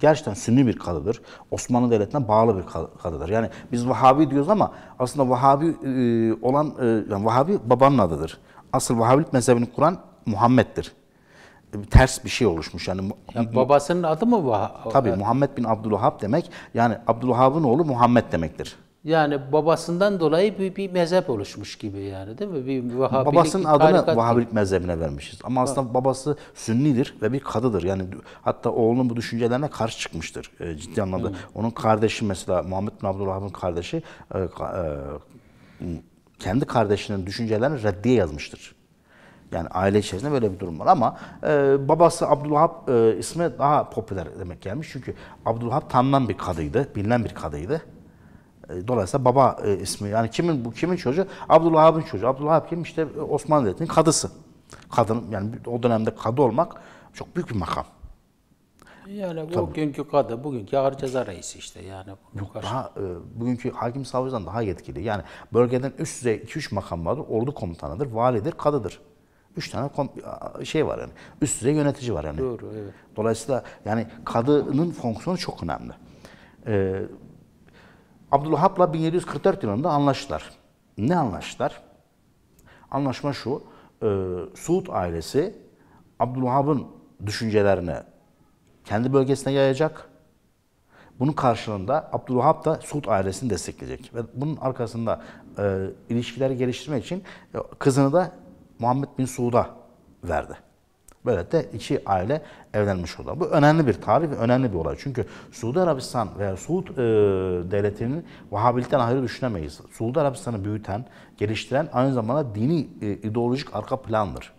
gerçekten sünni bir kadıdır. Osmanlı Devleti'ne bağlı bir kadıdır. Yani biz Vahabi diyoruz ama aslında Vahabi olan yani Vahabi babanın adıdır. Asıl Vahabilik mezhebini kuran Muhammed'dir. Ters bir şey oluşmuş. Yani, yani babasının adı mı Vahab? Tabii Muhammed bin Abdülvahab demek. Yani Abdülvahab'ın oğlu Muhammed demektir. Yani babasından dolayı bir, bir mezhep oluşmuş gibi yani değil mi? Bir Vahabilik, Babasının adını Vahabilik gibi. mezhebine vermişiz. Ama aslında ha. babası Sünnidir ve bir kadıdır. Yani hatta oğlunun bu düşüncelerine karşı çıkmıştır e, ciddi anlamda. Hı. Onun kardeşi mesela Muhammed bin Abdülvahab'ın kardeşi e, e, kendi kardeşinin düşüncelerini reddiye yazmıştır. Yani aile içerisinde böyle bir durum var ama e, babası Abdülhab e, ismi daha popüler demek gelmiş. Çünkü Abdülhab tanınan bir kadıydı, bilinen bir kadıydı. E, dolayısıyla baba e, ismi yani kimin bu kimin çocuğu? Abdülhab'ın çocuğu. Abdülhab kim? İşte Osmanlı Devleti'nin kadısı. Kadın yani o dönemde kadı olmak çok büyük bir makam. Yani Tabii. bugünkü kadı, bugünkü ağır ceza reisi işte yani. Yok, daha, e, bugünkü hakim savcıdan daha yetkili. Yani bölgeden üst düzey 2-3 makam vardır. Ordu komutanıdır, validir, kadıdır. Üç tane şey var yani. Üst düzey yönetici var yani. Doğru, evet. Dolayısıyla yani kadının fonksiyonu çok önemli. Ee, Abdülhap'la 1744 yılında anlaştılar. Ne anlaştılar? Anlaşma şu. E, Suud ailesi Abdülhab'ın düşüncelerini kendi bölgesine yayacak. Bunun karşılığında Abdülhab da Suud ailesini destekleyecek. Ve bunun arkasında e, ilişkileri geliştirmek için e, kızını da Muhammed bin Suud'a verdi. Böylelikle iki aile evlenmiş oldu. Bu önemli bir tarih ve önemli bir olay. Çünkü Suudi Arabistan veya Suud e, devletinin Vahabilikten ayrı düşünemeyiz. Suudi Arabistan'ı büyüten, geliştiren aynı zamanda dini e, ideolojik arka plandır.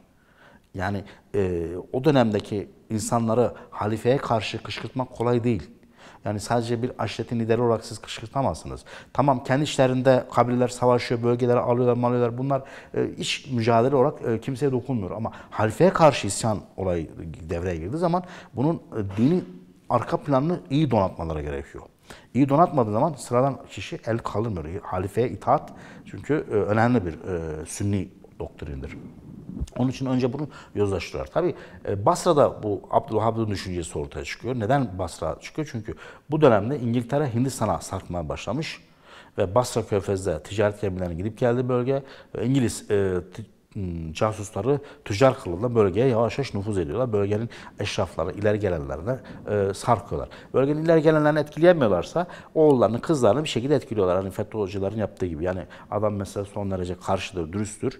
Yani e, o dönemdeki insanları halifeye karşı kışkırtmak kolay değil. Yani sadece bir aşiretin lideri olarak siz kışkırtamazsınız. Tamam kendi işlerinde kabileler savaşıyor, bölgeleri alıyorlar, malıyorlar. Bunlar e, iç mücadele olarak e, kimseye dokunmuyor. Ama halifeye karşı isyan olayı devreye girdiği zaman bunun e, dini arka planını iyi donatmalara gerekiyor. İyi donatmadığı zaman sıradan kişi el kalmıyor. Halifeye itaat çünkü e, önemli bir e, sünni doktrindir. Onun için önce bunu yozlaştırıyorlar. Tabi e, Basra'da bu Abdülhabd'ın düşüncesi ortaya çıkıyor. Neden Basra çıkıyor? Çünkü bu dönemde İngiltere Hindistan'a sarkmaya başlamış ve Basra Körfez'de ticaret gemilerinin gidip geldiği bölge ve İngiliz e, hmm, casusları tüccar kılığında bölgeye yavaş yavaş nüfuz ediyorlar. Bölgenin eşrafları, ileri gelenlerine e, sarkıyorlar. Bölgenin ileri gelenlerini etkileyemiyorlarsa oğullarını, kızlarını bir şekilde etkiliyorlar. Hani Fethullahçıların yaptığı gibi. Yani adam mesela son derece karşıdır, dürüsttür.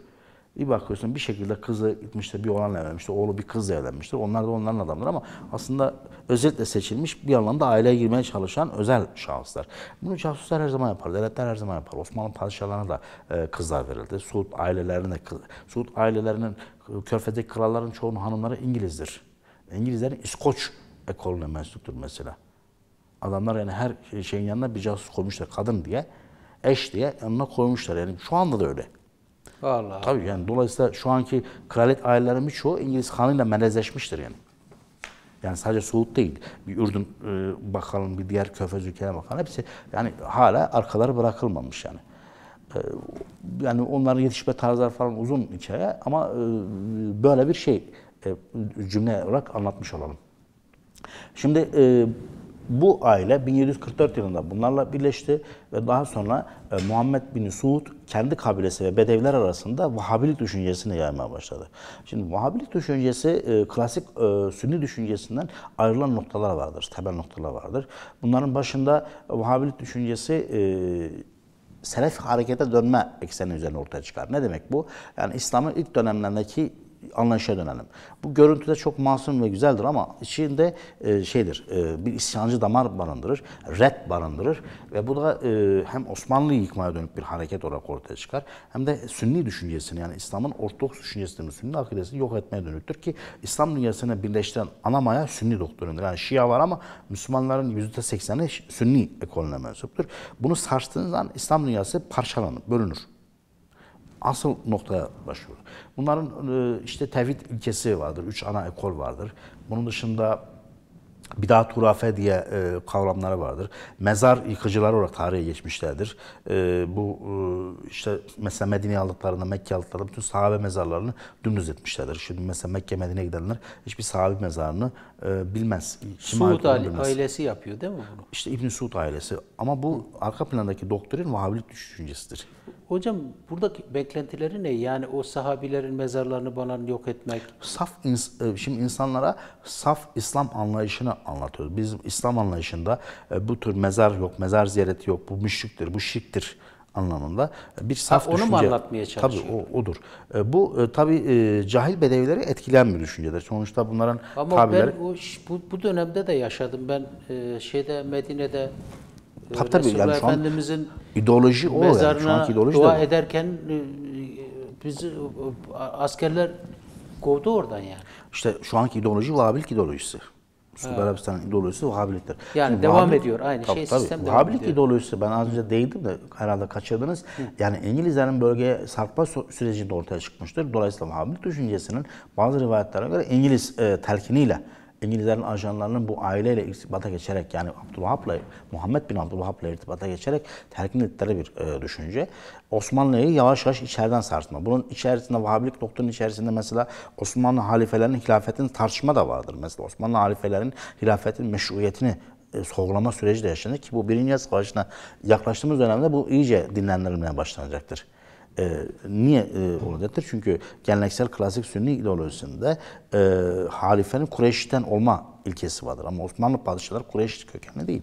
Bir bakıyorsun bir şekilde kızı gitmiştir, bir oğlanla evlenmiştir, oğlu bir kızla evlenmiştir. Onlar da onların adamları ama aslında özellikle seçilmiş bir anlamda aileye girmeye çalışan özel şahıslar. Bunu casuslar her zaman yapar, devletler her zaman yapar. Osmanlı padişahlarına da e, kızlar verildi. Suud ailelerine, Suud ailelerinin, e, Körfez'deki kralların çoğu hanımları İngilizdir. İngilizlerin İskoç ekolüne mensuptur mesela. Adamlar yani her şeyin yanına bir casus koymuşlar kadın diye, eş diye yanına koymuşlar. Yani şu anda da öyle. Allah. Tabii yani dolayısıyla şu anki kraliyet ailelerin birçoğu İngiliz hanıyla melezleşmiştir yani. Yani sadece Suud değil. Bir Ürdün e, bakalım, bir diğer Körfez ülkelerine bakalım. Hepsi yani hala arkaları bırakılmamış yani. E, yani onların yetişme tarzları falan uzun hikaye ama e, böyle bir şey e, cümle olarak anlatmış olalım. Şimdi e, bu aile 1744 yılında bunlarla birleşti ve daha sonra e, Muhammed bin Suud kendi kabilesi ve Bedeviler arasında Vahabilik düşüncesini yaymaya başladı. Şimdi Vahabilik düşüncesi e, klasik e, Sünni düşüncesinden ayrılan noktalar vardır, temel noktalar vardır. Bunların başında Vahabilik düşüncesi e, selef harekete dönme ekseni üzerine ortaya çıkar. Ne demek bu? Yani İslam'ın ilk dönemlerindeki anlayışa dönelim. Bu görüntüde çok masum ve güzeldir ama içinde e, şeydir, e, bir isyancı damar barındırır, red barındırır ve bu da e, hem Osmanlı'yı yıkmaya dönük bir hareket olarak ortaya çıkar hem de Sünni düşüncesini yani İslam'ın Ortodoks düşüncesini, Sünni akidesini yok etmeye dönüktür ki İslam dünyasını birleştiren ana maya Sünni doktrindir. Yani Şia var ama Müslümanların %80'i Sünni ekolüne mensuptur. Bunu sarstığınız an İslam dünyası parçalanır, bölünür. Asıl noktaya başlıyoruz. Bunların e, işte tevhid ilkesi vardır. Üç ana ekol vardır. Bunun dışında bidat hurafe diye e, kavramları vardır. Mezar yıkıcılar olarak tarihe geçmişlerdir. E, bu e, işte mesela Medine aldıklarında, Mekke aldıklarında bütün sahabe mezarlarını dümdüz etmişlerdir. Şimdi mesela Mekke medine gidenler hiçbir sahabe mezarını bilmez. Kim Suud bilmez. ailesi yapıyor değil mi bunu? İşte İbn Suud ailesi. Ama bu arka plandaki doktrin Vahabilik düşüncesidir. Hocam buradaki beklentileri ne? Yani o sahabilerin mezarlarını bana yok etmek. Saf ins e, şimdi insanlara saf İslam anlayışını anlatıyoruz. Biz İslam anlayışında e, bu tür mezar yok, mezar ziyareti yok. Bu müşriktir, bu şirktir anlamında e, bir saf ha, onu düşünce. Onu mu anlatmaya çalışıyor? Tabii o, odur. Bu tabii cahil bedevileri etkileyen bir düşüncedir. Sonuçta bunların Ama tabirleri... ben o, bu, bu dönemde de yaşadım. Ben şeyde Medine'de ee, tabii tabii yani şu an ideoloji o yani şu anki ideoloji dua de ederken e, e, biz e, askerler kovdu oradan yani. İşte şu anki ideoloji Vahabilik ideolojisi. Suudi evet. Arabistan'ın ideolojisi Vahabiliktir. Yani Şimdi devam Vahabilik, ediyor aynı tabii, şey tabii, sistem devam Vahabilik ediyor. ideolojisi ben az önce değindim de herhalde kaçırdınız. Hı. Yani İngilizlerin bölgeye sarkma süreci de ortaya çıkmıştır. Dolayısıyla Vahabilik düşüncesinin bazı rivayetlere göre İngiliz e, telkiniyle İngilizlerin ajanlarının bu aileyle irtibata geçerek yani Abdülvahap'la Muhammed bin Abdülvahap'la irtibata geçerek telkin ettikleri bir e, düşünce. Osmanlı'yı yavaş yavaş içeriden sarsma. Bunun içerisinde Vahabilik noktanın içerisinde mesela Osmanlı halifelerinin hilafetini tartışma da vardır. Mesela Osmanlı halifelerinin hilafetin meşruiyetini e, sorgulama süreci de yaşanır ki bu Birinci Savaşı'na yaklaştığımız dönemde bu iyice dinlendirilmeye başlanacaktır. E, niye e, oradadır? Çünkü geleneksel klasik sünni ideolojisinde e, halifenin Kureyş'ten olma ilkesi vardır. Ama Osmanlı padişahları Kureyş kökenli değil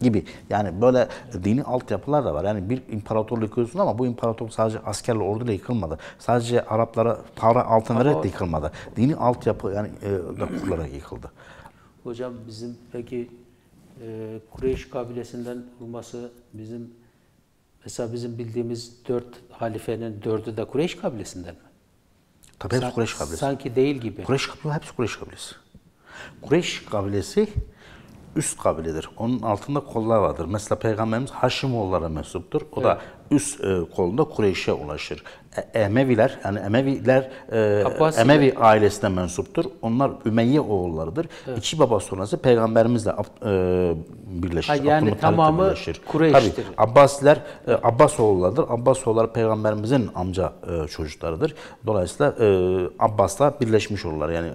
gibi. Yani böyle dini altyapılar da var. Yani bir imparatorluk yıkıyorsun ama bu imparatorluk sadece askerle, orduyla yıkılmadı. Sadece Araplara para altın vererek de yıkılmadı. Dini altyapı yani e, da yıkıldı. Hocam bizim peki e, Kureyş kabilesinden olması bizim Mesela bizim bildiğimiz dört halifenin dördü de Kureyş kabilesinden mi? Tabii hepsi Sa Kureyş kabilesi. Sanki değil gibi. Kureyş kabilesi, hepsi Kureyş kabilesi. Kureyş kabilesi üst kabiledir. Onun altında kollar vardır. Mesela Peygamberimiz Haşimoğullara mensuptur. O evet. da üst e, kolunda Kureyş'e ulaşır. E, Emeviler, yani Emeviler e, Abbasiler. Emevi ailesine mensuptur. Onlar Ümeyye oğullarıdır. Evet. İki baba sonrası peygamberimizle e, birleşir. Ha, yani Abdülmü tamamı birleşir. Kureyş'tir. Tabii, Abbasiler e, Abbas oğullarıdır. Abbas oğulları peygamberimizin amca e, çocuklarıdır. Dolayısıyla e, Abbas'la birleşmiş olurlar. Yani e,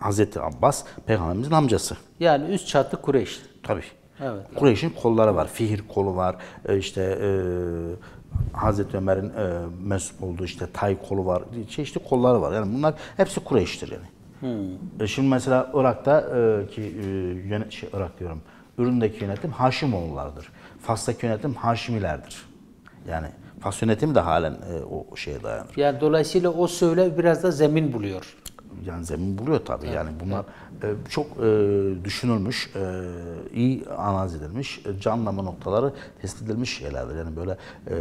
Hazreti Abbas peygamberimizin amcası. Yani üst çatı Kureyş. Tabii. Evet. Kureyş'in kolları var. Fihir kolu var. E, işte e, Hazreti Ömer'in e, mensup olduğu işte Tay kolu var. Çeşitli kolları var. Yani bunlar hepsi Kureyş'tir yani. Hmm. E, şimdi mesela Irak'ta e, ki e, yönet, şey, Irak diyorum. Ürün'deki yönetim Haşimoğullardır. Fas'taki yönetim Haşimilerdir. Yani Fas yönetimi de halen e, o şeye dayanır. Yani dolayısıyla o söyle biraz da zemin buluyor yani zemin buluyor tabii. Evet, yani bunlar evet. e, çok e, düşünülmüş, e, iyi analiz edilmiş, e, canlama noktaları test edilmiş şeylerdir. Yani böyle e,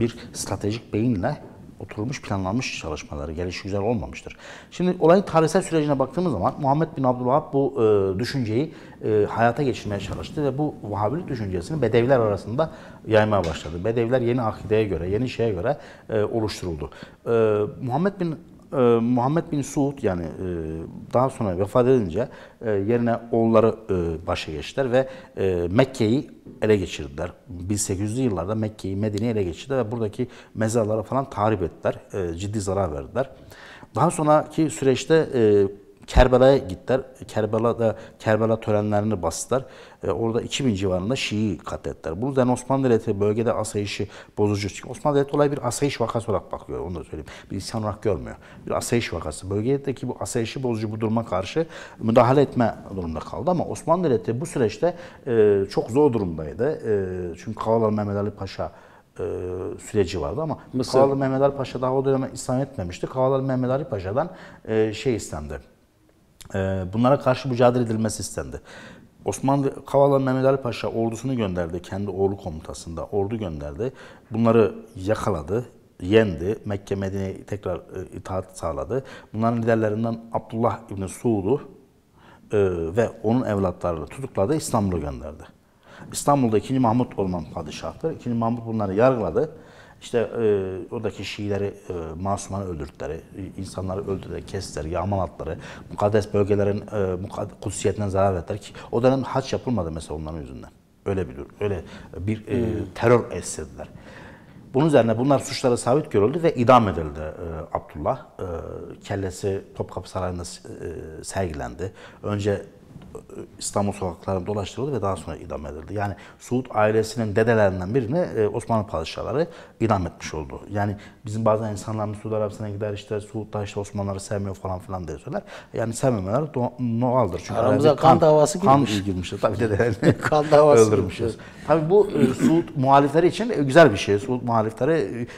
bir stratejik beyinle oturulmuş, planlanmış çalışmaları gelişi güzel olmamıştır. Şimdi olayın tarihsel sürecine baktığımız zaman Muhammed bin Abdülvahab bu e, düşünceyi e, hayata geçirmeye çalıştı ve bu Vahabilik düşüncesini Bedeviler arasında yaymaya başladı. Bedeviler yeni akideye göre, yeni şeye göre e, oluşturuldu. E, Muhammed bin e, Muhammed bin Suud yani e, daha sonra vefat edince e, yerine oğulları e, başa geçtiler ve e, Mekke'yi ele geçirdiler. 1800'lü yıllarda Mekke'yi, Medine'yi ele geçirdiler ve buradaki mezarlara falan tahrip ettiler. E, ciddi zarar verdiler. Daha sonraki süreçte e, Kerbela'ya gittiler. Kerbela'da Kerbela törenlerini bastılar. E, orada 2000 civarında Şii katlettiler. Bu yüzden Osmanlı Devleti bölgede asayişi bozucu. Çünkü Osmanlı Devleti olay bir asayiş vakası olarak bakıyor. Onu da söyleyeyim. Bir isyan olarak görmüyor. Bir asayiş vakası. Bölgedeki bu asayişi bozucu bu duruma karşı müdahale etme durumunda kaldı. Ama Osmanlı Devleti bu süreçte e, çok zor durumdaydı. E, çünkü Kavalar Mehmet Ali Paşa e, süreci vardı ama Mısır. Kavalı Mehmet Ali Paşa daha o döneme isyan etmemişti. Kavalı Mehmet Ali Paşa'dan e, şey istendi ee, bunlara karşı mücadele edilmesi istendi. Osmanlı Kavala Mehmet Ali Paşa ordusunu gönderdi. Kendi ordu komutasında ordu gönderdi. Bunları yakaladı, yendi. Mekke Medine'ye tekrar e, itaat sağladı. Bunların liderlerinden Abdullah İbni Suud'u e, ve onun evlatlarını tutukladı. İstanbul'a gönderdi. İstanbul'da 2. Mahmut Orman padişahtır. 2. Mahmut bunları yargıladı işte e, oradaki Şiileri, e, masumları öldürdüleri, e, insanları öldürdüler, kestiler, yağmalatları, mukaddes bölgelerin e, mukad kutsiyetinden zarar verdiler ki o dönem haç yapılmadı mesela onların yüzünden. Öyle bir öyle bir e, hmm. terör estirdiler. Bunun üzerine bunlar suçlara sabit görüldü ve idam edildi e, Abdullah. E, kellesi Topkapı Sarayı'nda e, sergilendi. Önce İstanbul sokaklarında dolaştırıldı ve daha sonra idam edildi. Yani Suud ailesinin dedelerinden birini e, Osmanlı padişahları idam etmiş oldu. Yani bizim bazen insanlar Suudi Arabistan'a gider işte Suud'da işte Osmanlıları sevmiyor falan filan diye söyler. Yani sevmemeler doğaldır. Çünkü Aramıza kan, kan davası girmiş. Kan girmişiz. Tabii dedelerini kan davası öldürmüşüz. Tabii bu e, Suud muhalifleri için e, güzel bir şey. Suud muhalifleri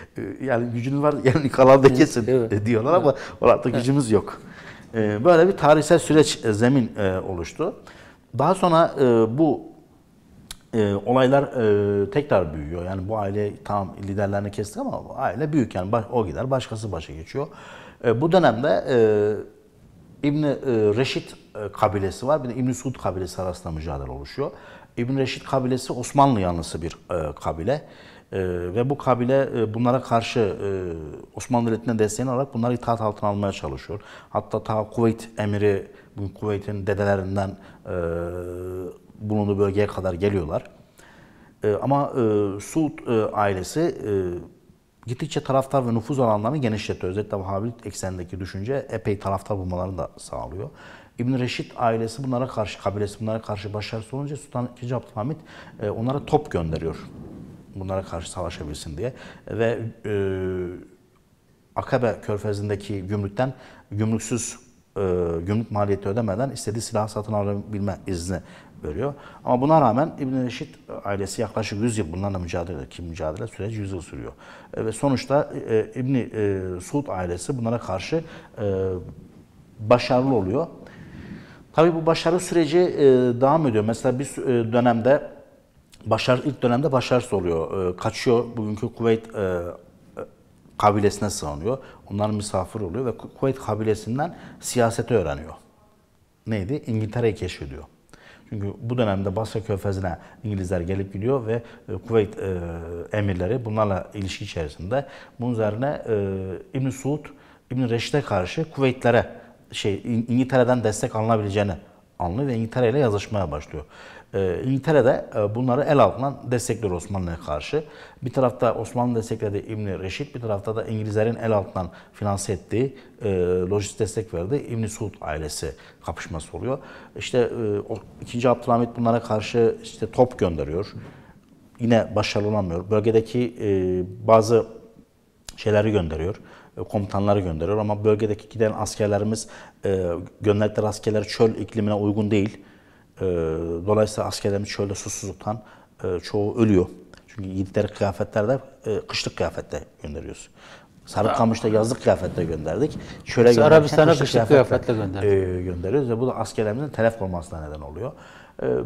yani gücünüz var yani kalan da kesin diyorlar ama orada gücümüz yok. E, böyle bir tarihsel süreç e, zemin e, oluştu. Daha sonra e, bu olaylar tekrar büyüyor. Yani bu aile tam liderlerini kesti ama bu aile büyük yani o gider başkası başa geçiyor. bu dönemde e, İbn Reşit kabilesi var. Bir de İbn Sud kabilesi arasında mücadele oluşuyor. İbn Reşit kabilesi Osmanlı yanlısı bir kabile. E, ve bu kabile e, bunlara karşı e, Osmanlı Devleti'ne desteğini alarak bunları itaat altına almaya çalışıyor. Hatta ta Kuveyt emiri, Kuveyt'in dedelerinden e, bulunduğu bölgeye kadar geliyorlar. E, ama e, Suud e, ailesi e, gittikçe taraftar ve nüfuz alanlarını genişletiyor. Özellikle Vahabilik eksenindeki düşünce epey taraftar bulmalarını da sağlıyor. İbn Reşit ailesi bunlara karşı, kabilesi bunlara karşı başarısız olunca Sultan II. Abdülhamit e, onlara top gönderiyor bunlara karşı savaşabilsin diye ve e, Akabe körfezindeki gümrükten gümrüksüz e, gümrük maliyeti ödemeden istediği silah satın alabilme izni veriyor. Ama buna rağmen İbn Reşit ailesi yaklaşık 100 yıl bunlarla mücadele kim mücadele süreci 100 yıl sürüyor. E, ve sonuçta e, İbn e, Suud ailesi bunlara karşı e, başarılı oluyor. Tabii bu başarı süreci e, devam ediyor. Mesela bir e, dönemde Başar ilk dönemde başarısız oluyor. E, ee, kaçıyor bugünkü Kuveyt e, kabilesine sığınıyor. Onlar misafir oluyor ve Kuveyt kabilesinden siyaseti öğreniyor. Neydi? İngiltere'yi keşfediyor. Çünkü bu dönemde Basra Körfezi'ne İngilizler gelip gidiyor ve e, Kuveyt e, emirleri bunlarla ilişki içerisinde. Bunun üzerine e, ibn Suud, ibn Reşid'e karşı Kuveytlere şey İngiltere'den destek alınabileceğini anlıyor ve İngiltere ile yazışmaya başlıyor. Ee, İngiltere'de e, bunları el altından destekliyor Osmanlı'ya karşı. Bir tarafta Osmanlı desteklediği İbni Reşit, bir tarafta da İngilizlerin el altından finanse ettiği, e, lojistik destek verdi İbni Suud ailesi kapışması oluyor. İşte 2. E, Abdülhamit bunlara karşı işte top gönderiyor. Yine başarılı olamıyor. Bölgedeki bazı şeyleri gönderiyor komutanları gönderiyor ama bölgedeki giden askerlerimiz gönderdikleri askerler çöl iklimine uygun değil ee, dolayısıyla askerlerimiz çölde susuzluktan e, çoğu ölüyor. Çünkü yiğitleri kıyafetlerde, e, kışlık kıyafette gönderiyoruz. Sarıkamış'ta yazlık kıyafetle gönderdik. Şöyle gönderdik. Arabistan'a kışlık, kışlık kıyafetle, kıyafetle e, gönderiyoruz ve bu da askerlerimizin telef olmasına neden oluyor.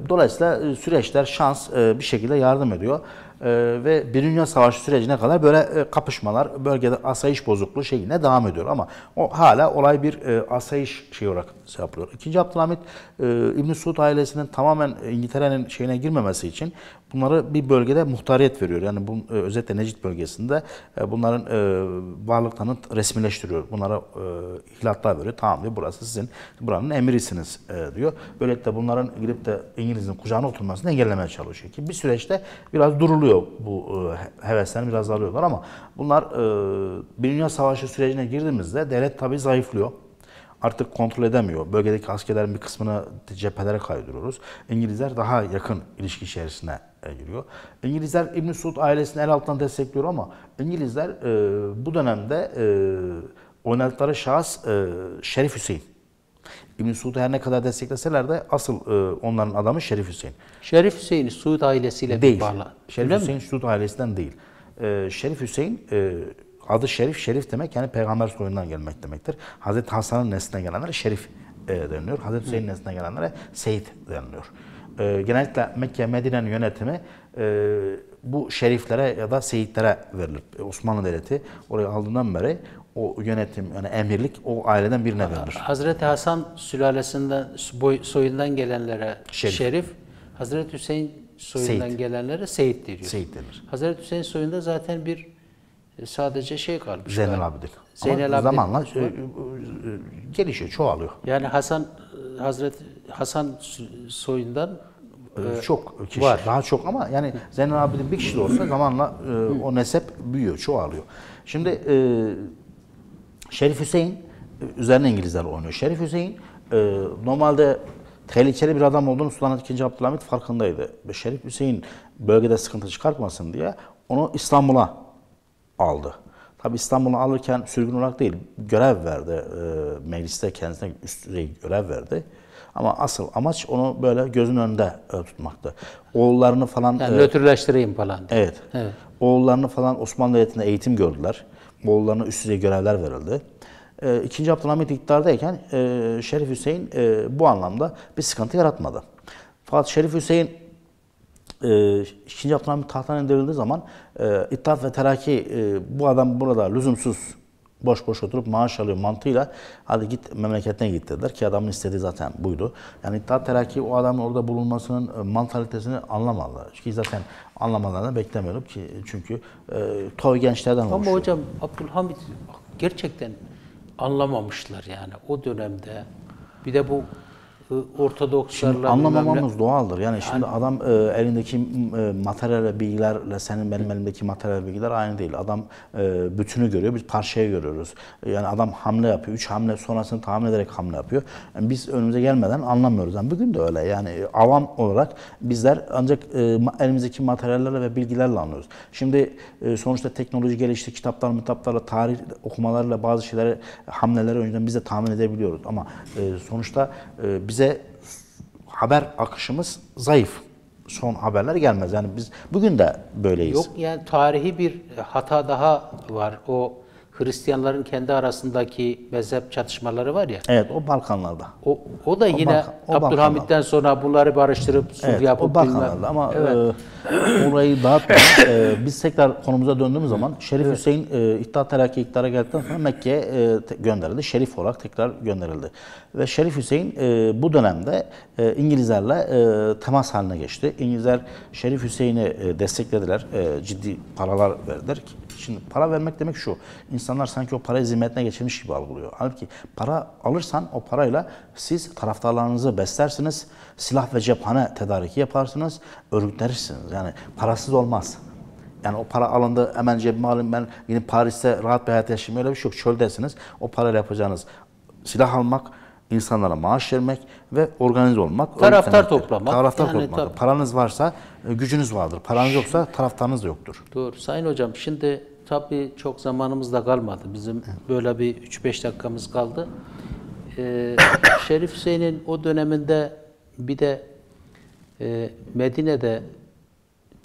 dolayısıyla süreçler şans bir şekilde yardım ediyor. Ee, ve bir Dünya Savaşı sürecine kadar böyle e, kapışmalar, bölgede asayiş bozukluğu şeyine devam ediyor. Ama o hala olay bir e, asayiş şey olarak şey yapılıyor. İkinci Abdülhamit e, ibn Suud ailesinin tamamen İngiltere'nin şeyine girmemesi için bunları bir bölgede muhtariyet veriyor. Yani bu özetle Necit bölgesinde bunların varlıklarını resmileştiriyor. Bunlara ihlatlar veriyor. Tamam diyor burası sizin, buranın emirisiniz diyor. Böylelikle bunların gidip de İngiliz'in kucağına oturmasını engellemeye çalışıyor ki bir süreçte biraz duruluyor azalıyor bu e, heveslerini biraz azalıyorlar ama bunlar e, bir dünya savaşı sürecine girdiğimizde devlet tabii zayıflıyor. Artık kontrol edemiyor. Bölgedeki askerlerin bir kısmını cephelere kaydırıyoruz. İngilizler daha yakın ilişki içerisine e, giriyor. İngilizler İbn Suud ailesini el altından destekliyor ama İngilizler bu dönemde e, şahıs Şerif Hüseyin. İbn Suud'u her ne kadar destekleseler de asıl e, onların adamı Şerif Hüseyin. Şerif Hüseyin Suud ailesiyle değil. bir bağla. Şerif Öyle Hüseyin mi? Suud ailesinden değil. E, Şerif Hüseyin e, adı Şerif, Şerif demek yani peygamber soyundan gelmek demektir. Hazreti Hasan'ın nesline gelenlere Şerif deniliyor. Hazreti Hüseyin'in nesline gelenlere Seyit deniliyor. E, genellikle Mekke, Medine'nin yönetimi bu şeriflere ya da seyitlere verilir. Osmanlı Devleti orayı aldığından beri o yönetim, yani emirlik o aileden birine verilir. Hazreti Hasan sülalesinden, boy, soyundan gelenlere şerif, şerif Hazreti Hüseyin soyundan Seyit. gelenlere Seyit deniyor. Seyit denir. Hazreti Hüseyin soyunda zaten bir e, sadece şey kalmış. Zeynel Abidin. Zeynel Abidin. zamanla e, e, gelişiyor, çoğalıyor. Yani Hasan Hazreti Hasan soyundan çok kişi var. daha çok ama yani Zeynel Abidin bir kişi de olsa zamanla o nesep büyüyor, çoğalıyor. Şimdi e, Şerif Hüseyin üzerine İngilizler oynuyor. Şerif Hüseyin e, normalde tehlikeli bir adam olduğunu Sultan II. Abdülhamit farkındaydı. Ve Şerif Hüseyin bölgede sıkıntı çıkartmasın diye onu İstanbul'a aldı. Tabi İstanbul'a alırken sürgün olarak değil, görev verdi. E, mecliste kendisine üst düzey görev verdi. Ama asıl amaç onu böyle gözün önünde e, tutmaktı. Oğullarını falan... Yani e, nötrleştireyim falan. Evet. evet. Oğullarını falan Osmanlı Devleti'nde eğitim gördüler. Moğollarına üst düzey görevler verildi. E, ikinci Abdülhamit iktidardayken e, Şerif Hüseyin e, bu anlamda bir sıkıntı yaratmadı. Fakat Şerif Hüseyin e, 2. Abdülhamit tahttan indirildiği zaman e, İttihat ve Teraki e, bu adam burada lüzumsuz boş boş oturup maaş alıyor mantığıyla hadi git memleketine git dediler ki adamın istediği zaten buydu. Yani İttihat Terakki o adamın orada bulunmasının e, mantalitesini anlamadılar. Çünkü zaten anlamalarını beklemiyorduk ki çünkü e, toy gençlerden Ama oluşuyor. Ama hocam Abdülhamit gerçekten anlamamışlar yani o dönemde. Bir de bu Ortodokslarla anlamamamız doğaldır. Yani, yani şimdi adam e, elindeki e, materyal bilgilerle senin benim elimdeki materyal bilgiler aynı değil. Adam e, bütünü görüyor, biz parçayı görüyoruz. Yani adam hamle yapıyor. Üç hamle sonrasını tahmin ederek hamle yapıyor. Yani biz önümüze gelmeden anlamıyoruz. Yani bugün de öyle. Yani avam olarak bizler ancak e, elimizdeki materyallerle ve bilgilerle anlıyoruz. Şimdi e, sonuçta teknoloji gelişti. Kitaplar, mitaplarla, tarih okumalarla bazı şeyleri, hamleleri önceden biz de tahmin edebiliyoruz. Ama e, sonuçta e, biz bize haber akışımız zayıf. Son haberler gelmez. Yani biz bugün de böyleyiz. Yok yani tarihi bir hata daha var. O Hristiyanların kendi arasındaki mezhep çatışmaları var ya. Evet o Balkanlarda. O, o da yine o Balkan, Abdülhamit'ten sonra bunları barıştırıp sulh evet, yapıp o Balkanlarda ama evet. e, orayı dağıtmadan e, biz tekrar konumuza döndüğümüz zaman Şerif evet. Hüseyin e, İttihat Terakki iktidara geldikten sonra Mekke'ye e, gönderildi. Şerif olarak tekrar gönderildi. Ve Şerif Hüseyin e, bu dönemde e, İngilizlerle e, temas haline geçti. İngilizler Şerif Hüseyin'i e, desteklediler. E, ciddi paralar verdiler ki Şimdi para vermek demek şu. İnsanlar sanki o parayı zimmetine geçirmiş gibi algılıyor. Halbuki para alırsan o parayla siz taraftarlarınızı beslersiniz. Silah ve cephane tedariki yaparsınız. Örgütlenirsiniz. Yani parasız olmaz. Yani o para alındı hemen cebime alayım ben yine Paris'te rahat bir hayat yaşayayım öyle bir şey yok. Çöldesiniz. O parayla yapacağınız silah almak, insanlara maaş vermek ve organize olmak. Taraftar toplamak. Taraftar yani toplamak. Tabii. Paranız varsa gücünüz vardır. Paranız yoksa taraftarınız da yoktur. Doğru. Sayın Hocam şimdi tabii çok zamanımız da kalmadı. Bizim böyle bir 3-5 dakikamız kaldı. Ee, Şerif Hüseyin'in o döneminde bir de e, Medine'de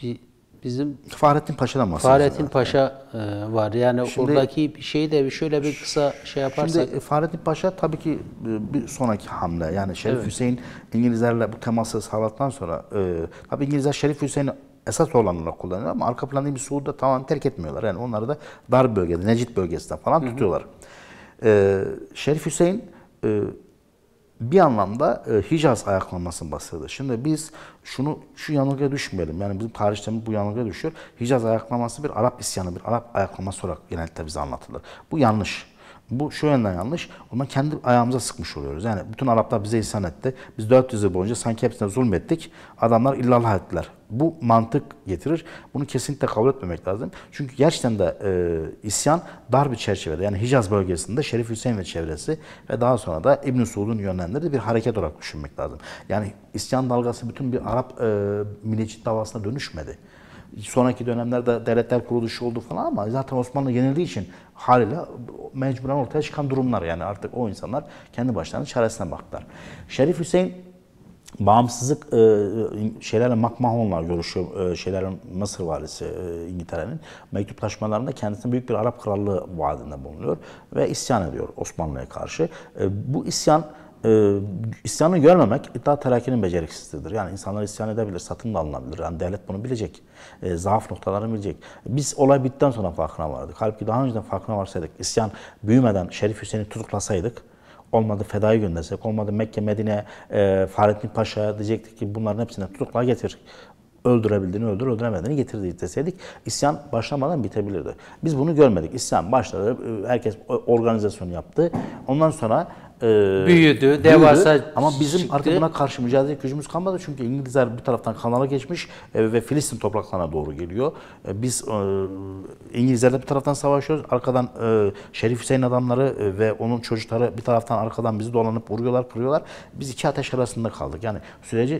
bir bizim Fahrettin Paşa'dan bahsediyoruz. Fahrettin zaten. Paşa e, var. Yani şimdi, oradaki şeyi de şöyle bir kısa şey yaparsak. Şimdi e, Fahrettin Paşa tabii ki e, bir sonraki hamle. Yani Şerif evet. Hüseyin İngilizlerle bu teması sağladıktan sonra tabii İngilizler Şerif Hüseyin'i esas olan olarak kullanıyor ama arka planda bir Suud'u da tamamen terk etmiyorlar. Yani onları da dar bölgede, Necit bölgesinde falan tutuyorlar. Hı hı. Şerif Hüseyin bir anlamda e, Hicaz ayaklanmasını bastırdı. Şimdi biz şunu şu yanılgıya düşmeyelim. Yani bizim tarihçemiz bu yanılgıya düşüyor. Hicaz ayaklanması bir Arap isyanı, bir Arap ayaklanması olarak genellikle bize anlatılır. Bu yanlış. Bu şu yönden yanlış. Ama kendi ayağımıza sıkmış oluyoruz. Yani bütün Araplar bize ihsan etti. Biz 400 yıl boyunca sanki hepsine zulmettik. Adamlar illallah ettiler. Bu mantık getirir. Bunu kesinlikle kabul etmemek lazım. Çünkü gerçekten de e, isyan dar bir çerçevede yani Hicaz bölgesinde Şerif Hüseyin ve çevresi ve daha sonra da İbn Suud'un yönlendirdiği bir hareket olarak düşünmek lazım. Yani isyan dalgası bütün bir Arap e, milliyetçilik davasına dönüşmedi. Sonraki dönemlerde devletler kuruluşu oldu falan ama zaten Osmanlı yenildiği için haliyle mecburen ortaya çıkan durumlar yani artık o insanlar kendi başlarına çaresine baktılar. Şerif Hüseyin bağımsızlık e, şeylerle McMahon'la görüşüyor. E, şeylerin Mısır valisi e, İngiltere'nin mektuplaşmalarında kendisine büyük bir Arap krallığı vaadinde bulunuyor ve isyan ediyor Osmanlı'ya karşı. E, bu isyan e, isyanı görmemek iddia terakinin beceriksizliğidir. Yani insanlar isyan edebilir, satın da alınabilir. Yani devlet bunu bilecek. E, zaaf noktalarını bilecek. Biz olay bittikten sonra farkına vardık. Halbuki daha önceden farkına varsaydık, isyan büyümeden Şerif Hüseyin'i tutuklasaydık, olmadı fedai göndersek, olmadı Mekke, Medine, e, Fahrettin Paşa'ya diyecektik ki bunların hepsine tutukla getir öldürebildiğini öldür, öldüremediğini getirdi deseydik isyan başlamadan bitebilirdi. Biz bunu görmedik. İsyan başladı, e, herkes organizasyon yaptı. Ondan sonra e, büyüdü, devasa Ama bizim çıktı. artık buna karşı mücadele gücümüz kalmadı. Çünkü İngilizler bir taraftan kanala geçmiş e, ve Filistin topraklarına doğru geliyor. E, biz e, İngilizlerle bir taraftan savaşıyoruz. Arkadan e, Şerif Hüseyin adamları e, ve onun çocukları bir taraftan arkadan bizi dolanıp vuruyorlar, kırıyorlar. Biz iki ateş arasında kaldık. Yani süreci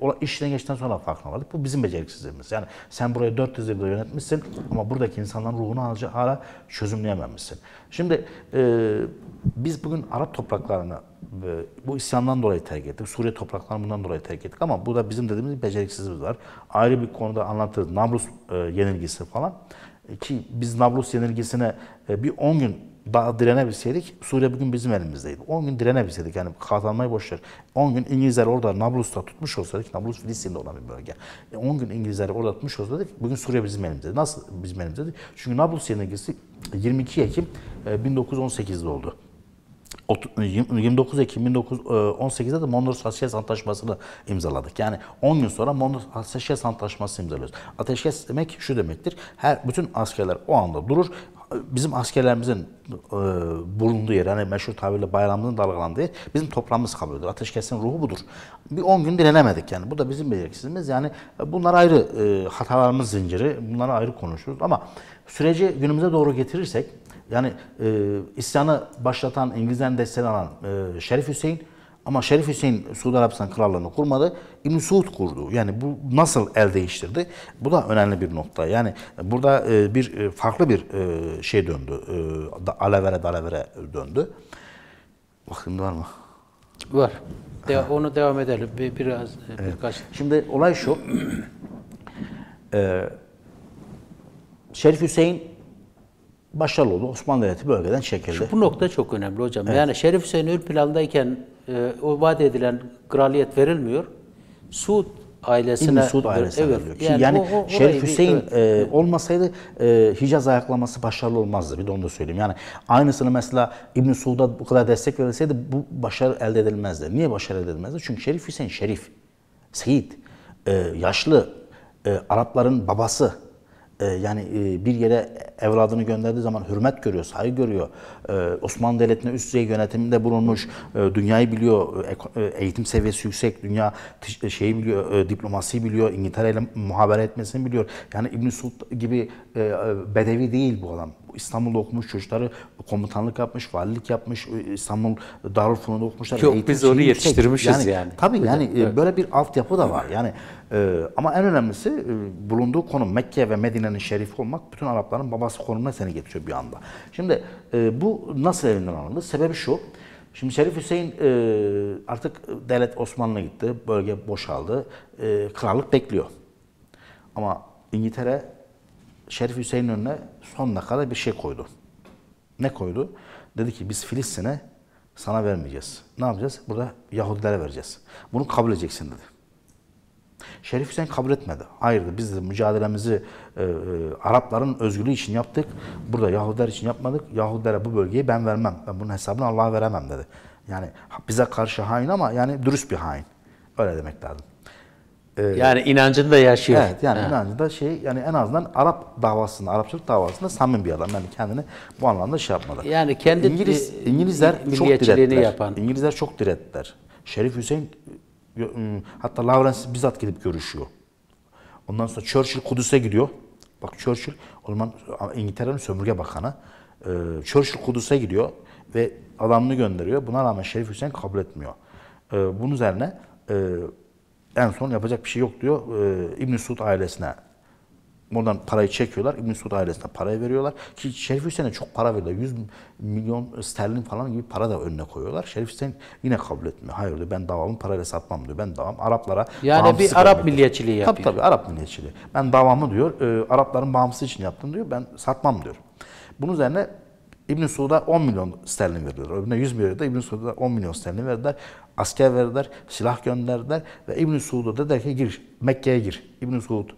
e, işten geçten sonra farkına vardık. Bu bizim beceriksizliğimiz. Yani sen buraya 400 yılda yönetmişsin ama buradaki insanların ruhunu hala çözümleyememişsin. Şimdi e, biz bugün Arap topraklarını e, bu isyandan dolayı terk ettik. Suriye topraklarını bundan dolayı terk ettik. Ama bu da bizim dediğimiz beceriksizliğimiz var. Ayrı bir konuda anlatırız. Nablus e, yenilgisi falan. E, ki biz Nablus yenilgisine e, bir 10 gün daha direnebilseydik Suriye bugün bizim elimizdeydi. 10 gün direnebilseydik yani katlanmayı boş ver. 10 gün İngilizler orada Nablus'ta tutmuş olsaydık, Nablus Filistin'de olan bir bölge. 10 e, gün İngilizler orada tutmuş olsaydık bugün Suriye bizim elimizde. Nasıl bizim elimizde? Çünkü Nablus yerine gitsi 22 Ekim 1918'de e, oldu. 29 e, Ekim 1918'de de Mondros-Ateşkes Antlaşması'nı imzaladık. Yani 10 gün sonra Mondros-Ateşkes Antlaşması imzalıyoruz. Ateşkes demek şu demektir. Her bütün askerler o anda durur bizim askerlerimizin e, bulunduğu yer, yani meşhur tabirle bayramının dalgalandığı yer, bizim toprağımız kabuldür. Ateşkesin ruhu budur. Bir 10 gün direnemedik yani. Bu da bizim beceriksizliğimiz. Yani bunlar ayrı e, hatalarımız zinciri. Bunları ayrı konuşuruz ama süreci günümüze doğru getirirsek yani e, isyanı başlatan, İngilizlerin desteğini alan e, Şerif Hüseyin ama Şerif Hüseyin Suudi Arabistan krallığını kurmadı. ibn Suud kurdu. Yani bu nasıl el değiştirdi? Bu da önemli bir nokta. Yani burada e, bir e, farklı bir e, şey döndü. alevere dalavere döndü. Bakın var mı? Var. De ha. onu devam edelim. Bir, biraz evet. Şimdi olay şu. Şerif Hüseyin başarılı oldu. Osmanlı Devleti bölgeden çekildi. Şu, bu nokta çok önemli hocam. Evet. Yani Şerif Hüseyin ön plandayken e, o vaat edilen kraliyet verilmiyor. Suud ailesine Suud ailesine veriliyor. Ki yani, yani o, o, Şerif Hüseyin bir, evet. e, olmasaydı e, Hicaz ayaklaması başarılı olmazdı. Bir de onu da söyleyeyim. Yani aynısını mesela İbn Suud'a bu kadar destek verilseydi bu başarı elde edilmezdi. Niye başarı elde edilmezdi? Çünkü Şerif Hüseyin Şerif, Seyit, e, yaşlı e, Arapların babası e, yani e, bir yere evladını gönderdiği zaman hürmet görüyor, saygı görüyor. E, Osmanlı Devleti'ne üst düzey yönetimde bulunmuş, dünyayı biliyor, eğitim seviyesi yüksek, dünya şeyi biliyor, e, diplomasiyi biliyor, İngiltere ile muhabere etmesini biliyor. Yani İbn Sult gibi bedevi değil bu adam. İstanbul'da okumuş çocukları komutanlık yapmış, valilik yapmış, e, İstanbul Darülfünun'da okumuşlar. Yok biz onu yetiştirmişiz yani. yani. Tabii yani e, evet. böyle bir altyapı da var. Yani e, ama en önemlisi e, bulunduğu konum Mekke ve Medine'nin şerifi olmak bütün Arapların babası konumuna seni getiriyor bir anda. Şimdi e, bu nasıl elinden alındı? Sebebi şu. Şimdi Şerif Hüseyin e, artık devlet Osmanlı'ya gitti, bölge boşaldı, e, krallık bekliyor. Ama İngiltere Şerif Hüseyin'in önüne sonuna kadar bir şey koydu. Ne koydu? Dedi ki biz Filistin'e sana vermeyeceğiz. Ne yapacağız? Burada Yahudilere vereceğiz. Bunu kabul edeceksin dedi. Şerif Hüseyin kabul etmedi. Hayır biz de mücadelemizi e, e, Arapların özgürlüğü için yaptık. Burada Yahudiler için yapmadık. Yahudilere bu bölgeyi ben vermem. Ben bunun hesabını Allah'a veremem dedi. Yani bize karşı hain ama yani dürüst bir hain. Öyle demek lazım. Ee, yani inancını da yaşıyor. Evet yani ha. inancı da şey yani en azından Arap davasında, Arapçılık davasında samim bir adam. Yani kendini bu anlamda şey yapmadı. Yani kendi İngiliz, e, İngilizler çok direttiler. Yapan. İngilizler çok direttiler. Şerif Hüseyin e, hatta Lawrence bizzat gidip görüşüyor. Ondan sonra Churchill Kudüs'e gidiyor. Bak Churchill o zaman İngiltere'nin sömürge bakanı. E, Churchill Kudüs'e gidiyor ve adamını gönderiyor. Buna rağmen Şerif Hüseyin kabul etmiyor. bunun üzerine en son yapacak bir şey yok diyor e, İbn Suud ailesine. bundan parayı çekiyorlar. İbn Suud ailesine parayı veriyorlar. Ki Şerif Hüseyin'e çok para veriyorlar. 100 milyon sterlin falan gibi para da önüne koyuyorlar. Şerif Hüseyin yine kabul etmiyor. Hayır diyor ben davamı parayla satmam diyor. Ben davam Araplara Yani bir Arap milliyetçiliği yapıyor. Tabii tabii Arap milliyetçiliği. Ben davamı diyor e, Arapların bağımsız için yaptım diyor. Ben satmam diyor. Bunun üzerine İbn Suud'a 10 milyon sterlin veriyorlar. Öbürüne 100 milyon da İbn Suud'a 10 milyon sterlin verdiler asker verdiler, silah gönderdiler ve İbn-i Suud'a dediler ki gir, Mekke'ye gir. ibn Suud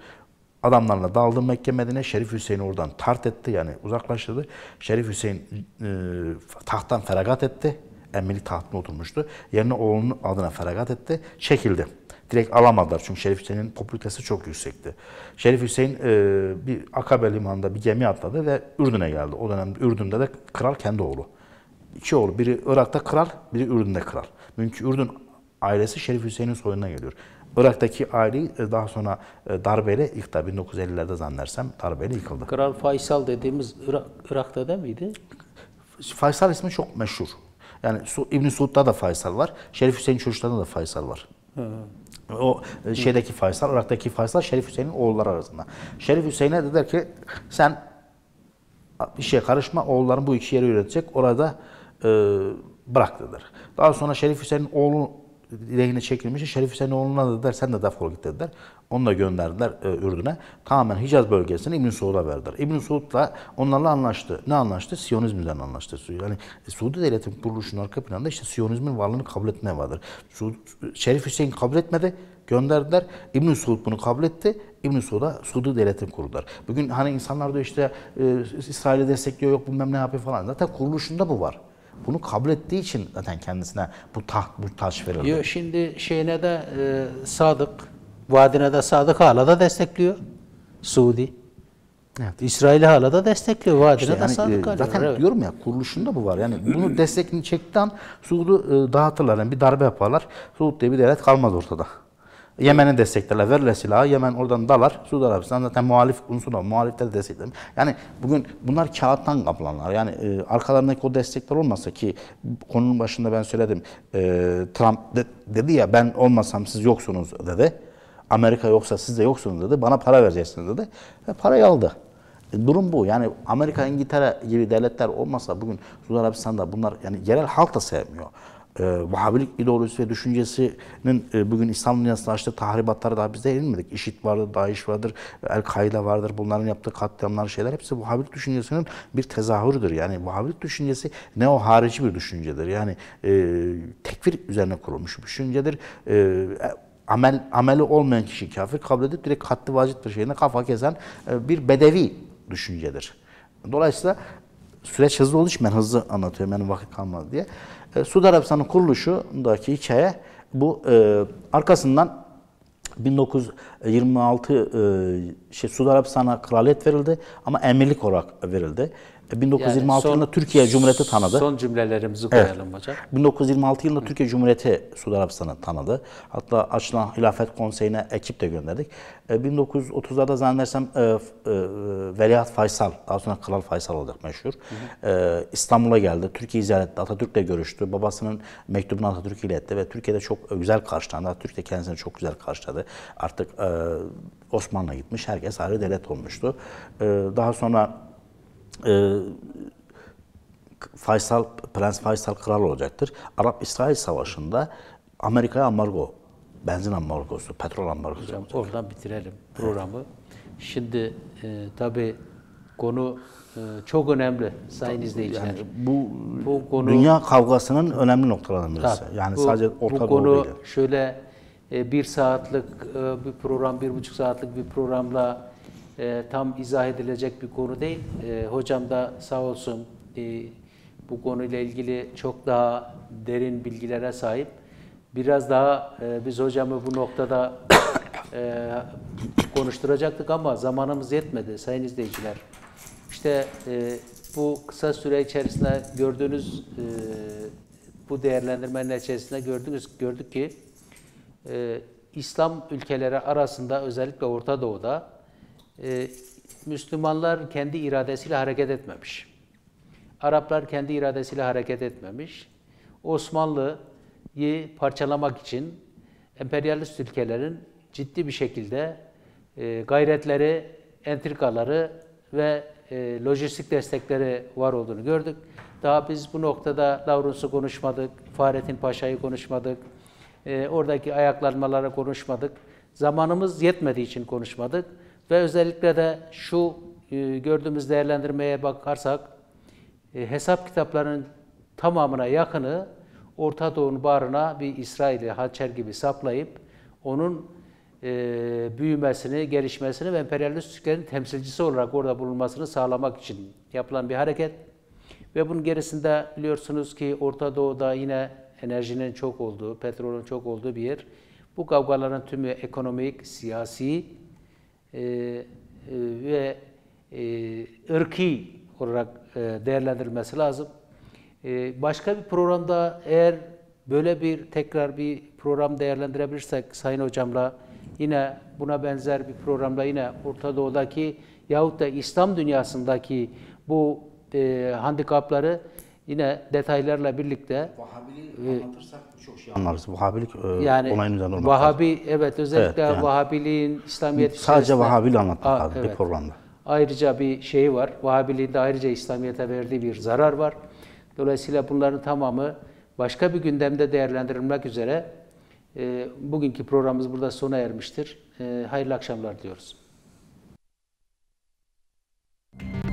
adamlarla daldı Mekke Medine. Şerif Hüseyin'i oradan tart etti yani uzaklaştırdı. Şerif Hüseyin e, tahttan feragat etti. Emirli tahtına oturmuştu. Yerine oğlunun adına feragat etti. Çekildi. Direkt alamadılar çünkü Şerif Hüseyin'in popülitesi çok yüksekti. Şerif Hüseyin e, bir Akabe limanında bir gemi atladı ve Ürdün'e geldi. O dönem Ürdün'de de kral kendi oğlu. İki oğlu. Biri Irak'ta kral, biri Ürdün'de kral. Münki Ürdün ailesi Şerif Hüseyin'in soyuna geliyor. Irak'taki aile e, daha sonra e, darbeyle yıktı. 1950'lerde zannedersem darbeyle yıkıldı. Kral Faysal dediğimiz Irak, Irak'ta da mıydı? Faysal ismi çok meşhur. Yani İbn Suud'da da Faysal var. Şerif Hüseyin çocuklarında da Faysal var. Hı. O e, şeydeki Faysal, Irak'taki Faysal Şerif Hüseyin'in oğulları arasında. Şerif Hüseyin'e dediler ki sen bir şeye karışma oğulların bu iki yeri yönetecek orada e, bırak dediler. Daha sonra Şerif Hüseyin'in oğlu lehine çekilmiş. Şerif Hüseyin'in oğluna dediler sen de defol git dediler. Onu da gönderdiler e, Ürdün'e. Tamamen Hicaz bölgesini İbn Suud'a verdiler. İbn Suud'la onlarla anlaştı. Ne anlaştı? Siyonizmden anlaştı. Yani Suudi devletin kuruluşunun arka planında işte Siyonizmin varlığını kabul etmeye vardır. Suud, Şerif Hüseyin kabul etmedi gönderdiler. İbn Suud bunu kabul etti. İbn Suud'a Suudi devletini kurdular. Bugün hani insanlar da işte e, İsrail'i destekliyor yok bilmem ne yapıyor falan. Zaten kuruluşunda bu var. Bunu kabul ettiği için zaten kendisine bu taht bu taş verildi. Yo, şimdi şeyine de e, sadık, vaadine de sadık hala da destekliyor Suudi. Evet. İsrail'i hala da destekliyor. Vaadine işte yani, de sadık e, hala. Zaten evet. diyorum ya kuruluşunda bu var. Yani bunu destekini çektikten Suud'u e, dağıtırlar. Yani bir darbe yaparlar. Suud diye bir devlet kalmaz ortada. Yemen'i desteklerler. Verirler silahı. Yemen oradan dalar. Suudi Arabistan zaten muhalif unsur var. Muhalifleri destekler. Yani bugün bunlar kağıttan kaplanlar. Yani e, arkalarındaki o destekler olmasa ki konunun başında ben söyledim. E, Trump de, dedi ya ben olmasam siz yoksunuz dedi. Amerika yoksa siz de yoksunuz dedi. Bana para vereceksiniz dedi. Ve parayı aldı. E, durum bu. Yani Amerika, İngiltere gibi devletler olmasa bugün Suudi Arabistan'da bunlar yani yerel halk da sevmiyor e, Vahabilik ideolojisi ve düşüncesinin e, bugün İslam dünyasında açtığı tahribatlara daha biz değinmedik. İşit vardır, DAEŞ vardır, El-Kaide vardır. Bunların yaptığı katliamlar, şeyler hepsi Vahabilik düşüncesinin bir tezahürüdür. Yani Vahabilik düşüncesi ne o harici bir düşüncedir. Yani e, tekfir üzerine kurulmuş bir düşüncedir. E, amel, ameli olmayan kişi kafir kabul edip direkt katli vacip bir şeyine kafa kesen e, bir bedevi düşüncedir. Dolayısıyla süreç hızlı olduğu için ben hızlı anlatıyorum. Yani vakit kalmadı diye. E, Suudi Arabistan'ın kuruluşundaki hikaye bu e, arkasından 1926 e, şey, Suudi Arabistan'a kraliyet verildi ama emirlik olarak verildi. 1926 e, yani son, yılında Türkiye Cumhuriyeti tanıdı. Son cümlelerimizi koyalım evet. hocam. 1926 yılında Türkiye Cumhuriyeti Suudi Arabistan'ı tanıdı. Hatta açılan Hilafet Konseyi'ne ekip de gönderdik. 1930'larda e, zannedersem e, e, Veliaht Faysal, daha sonra Kral Faysal olarak meşhur. E, İstanbul'a geldi. Türkiye'yi ziyaret etti. Atatürk'le görüştü. Babasının mektubunu Atatürk ile etti ve Türkiye'de çok güzel karşılandı. Atatürk de kendisini çok güzel karşıladı. Artık e, Osmanlı gitmiş. Herkes ayrı devlet olmuştu. E, daha sonra e, Faysal, Prens Faysal kral olacaktır. Arap-İsrail Savaşı'nda Amerika'ya ambargo, benzin ambargosu, petrol ambargosu. Hocam olacak. oradan bitirelim programı. Evet. Şimdi e, tabii konu e, çok önemli sayın tabii, izleyiciler. Yani bu, bu konu, dünya kavgasının önemli noktalarından birisi. Tabii, yani bu, sadece Orta Bu konu doğruyla. şöyle e, bir saatlik e, bir program, bir buçuk saatlik bir programla e, tam izah edilecek bir konu değil. E, hocam da sağ olsun e, bu konuyla ilgili çok daha derin bilgilere sahip. Biraz daha e, biz hocamı bu noktada e, konuşturacaktık ama zamanımız yetmedi sayın izleyiciler. İşte e, bu kısa süre içerisinde gördüğünüz e, bu değerlendirmenin içerisinde gördünüz gördük ki e, İslam ülkeleri arasında özellikle Orta Doğu'da e, Müslümanlar kendi iradesiyle hareket etmemiş. Araplar kendi iradesiyle hareket etmemiş. Osmanlı'yı parçalamak için emperyalist ülkelerin ciddi bir şekilde e, gayretleri, entrikaları ve e, lojistik destekleri var olduğunu gördük. Daha biz bu noktada Lavrus'u konuşmadık, Fahrettin Paşa'yı konuşmadık, e, oradaki ayaklanmalara konuşmadık. Zamanımız yetmediği için konuşmadık. Ve özellikle de şu e, gördüğümüz değerlendirmeye bakarsak e, hesap kitaplarının tamamına yakını Orta Doğu'nun barına bir İsrail'i hançer gibi saplayıp onun e, büyümesini, gelişmesini ve emperyalist Türklerin temsilcisi olarak orada bulunmasını sağlamak için yapılan bir hareket. Ve bunun gerisinde biliyorsunuz ki Orta Doğu'da yine enerjinin çok olduğu, petrolün çok olduğu bir yer. Bu kavgaların tümü ekonomik, siyasi ee, e, ve e, olarak e, değerlendirilmesi lazım. E, başka bir programda eğer böyle bir tekrar bir program değerlendirebilirsek Sayın Hocam'la yine buna benzer bir programda yine Orta Doğu'daki yahut da İslam dünyasındaki bu e, handikapları Yine detaylarla birlikte Vahabiliği e, anlatırsak çok şey anlarız. Vahabilik e, yani, olayın üzerinde olmak Vahabi, lazım. evet özellikle evet, yani, Vahabiliğin İslamiyet Sadece Vahabiliği anlatmak lazım evet. bir programda. Ayrıca bir şeyi var. Vahabiliğin de ayrıca İslamiyet'e verdiği bir zarar var. Dolayısıyla bunların tamamı başka bir gündemde değerlendirilmek üzere e, bugünkü programımız burada sona ermiştir. E, hayırlı akşamlar diyoruz. Müzik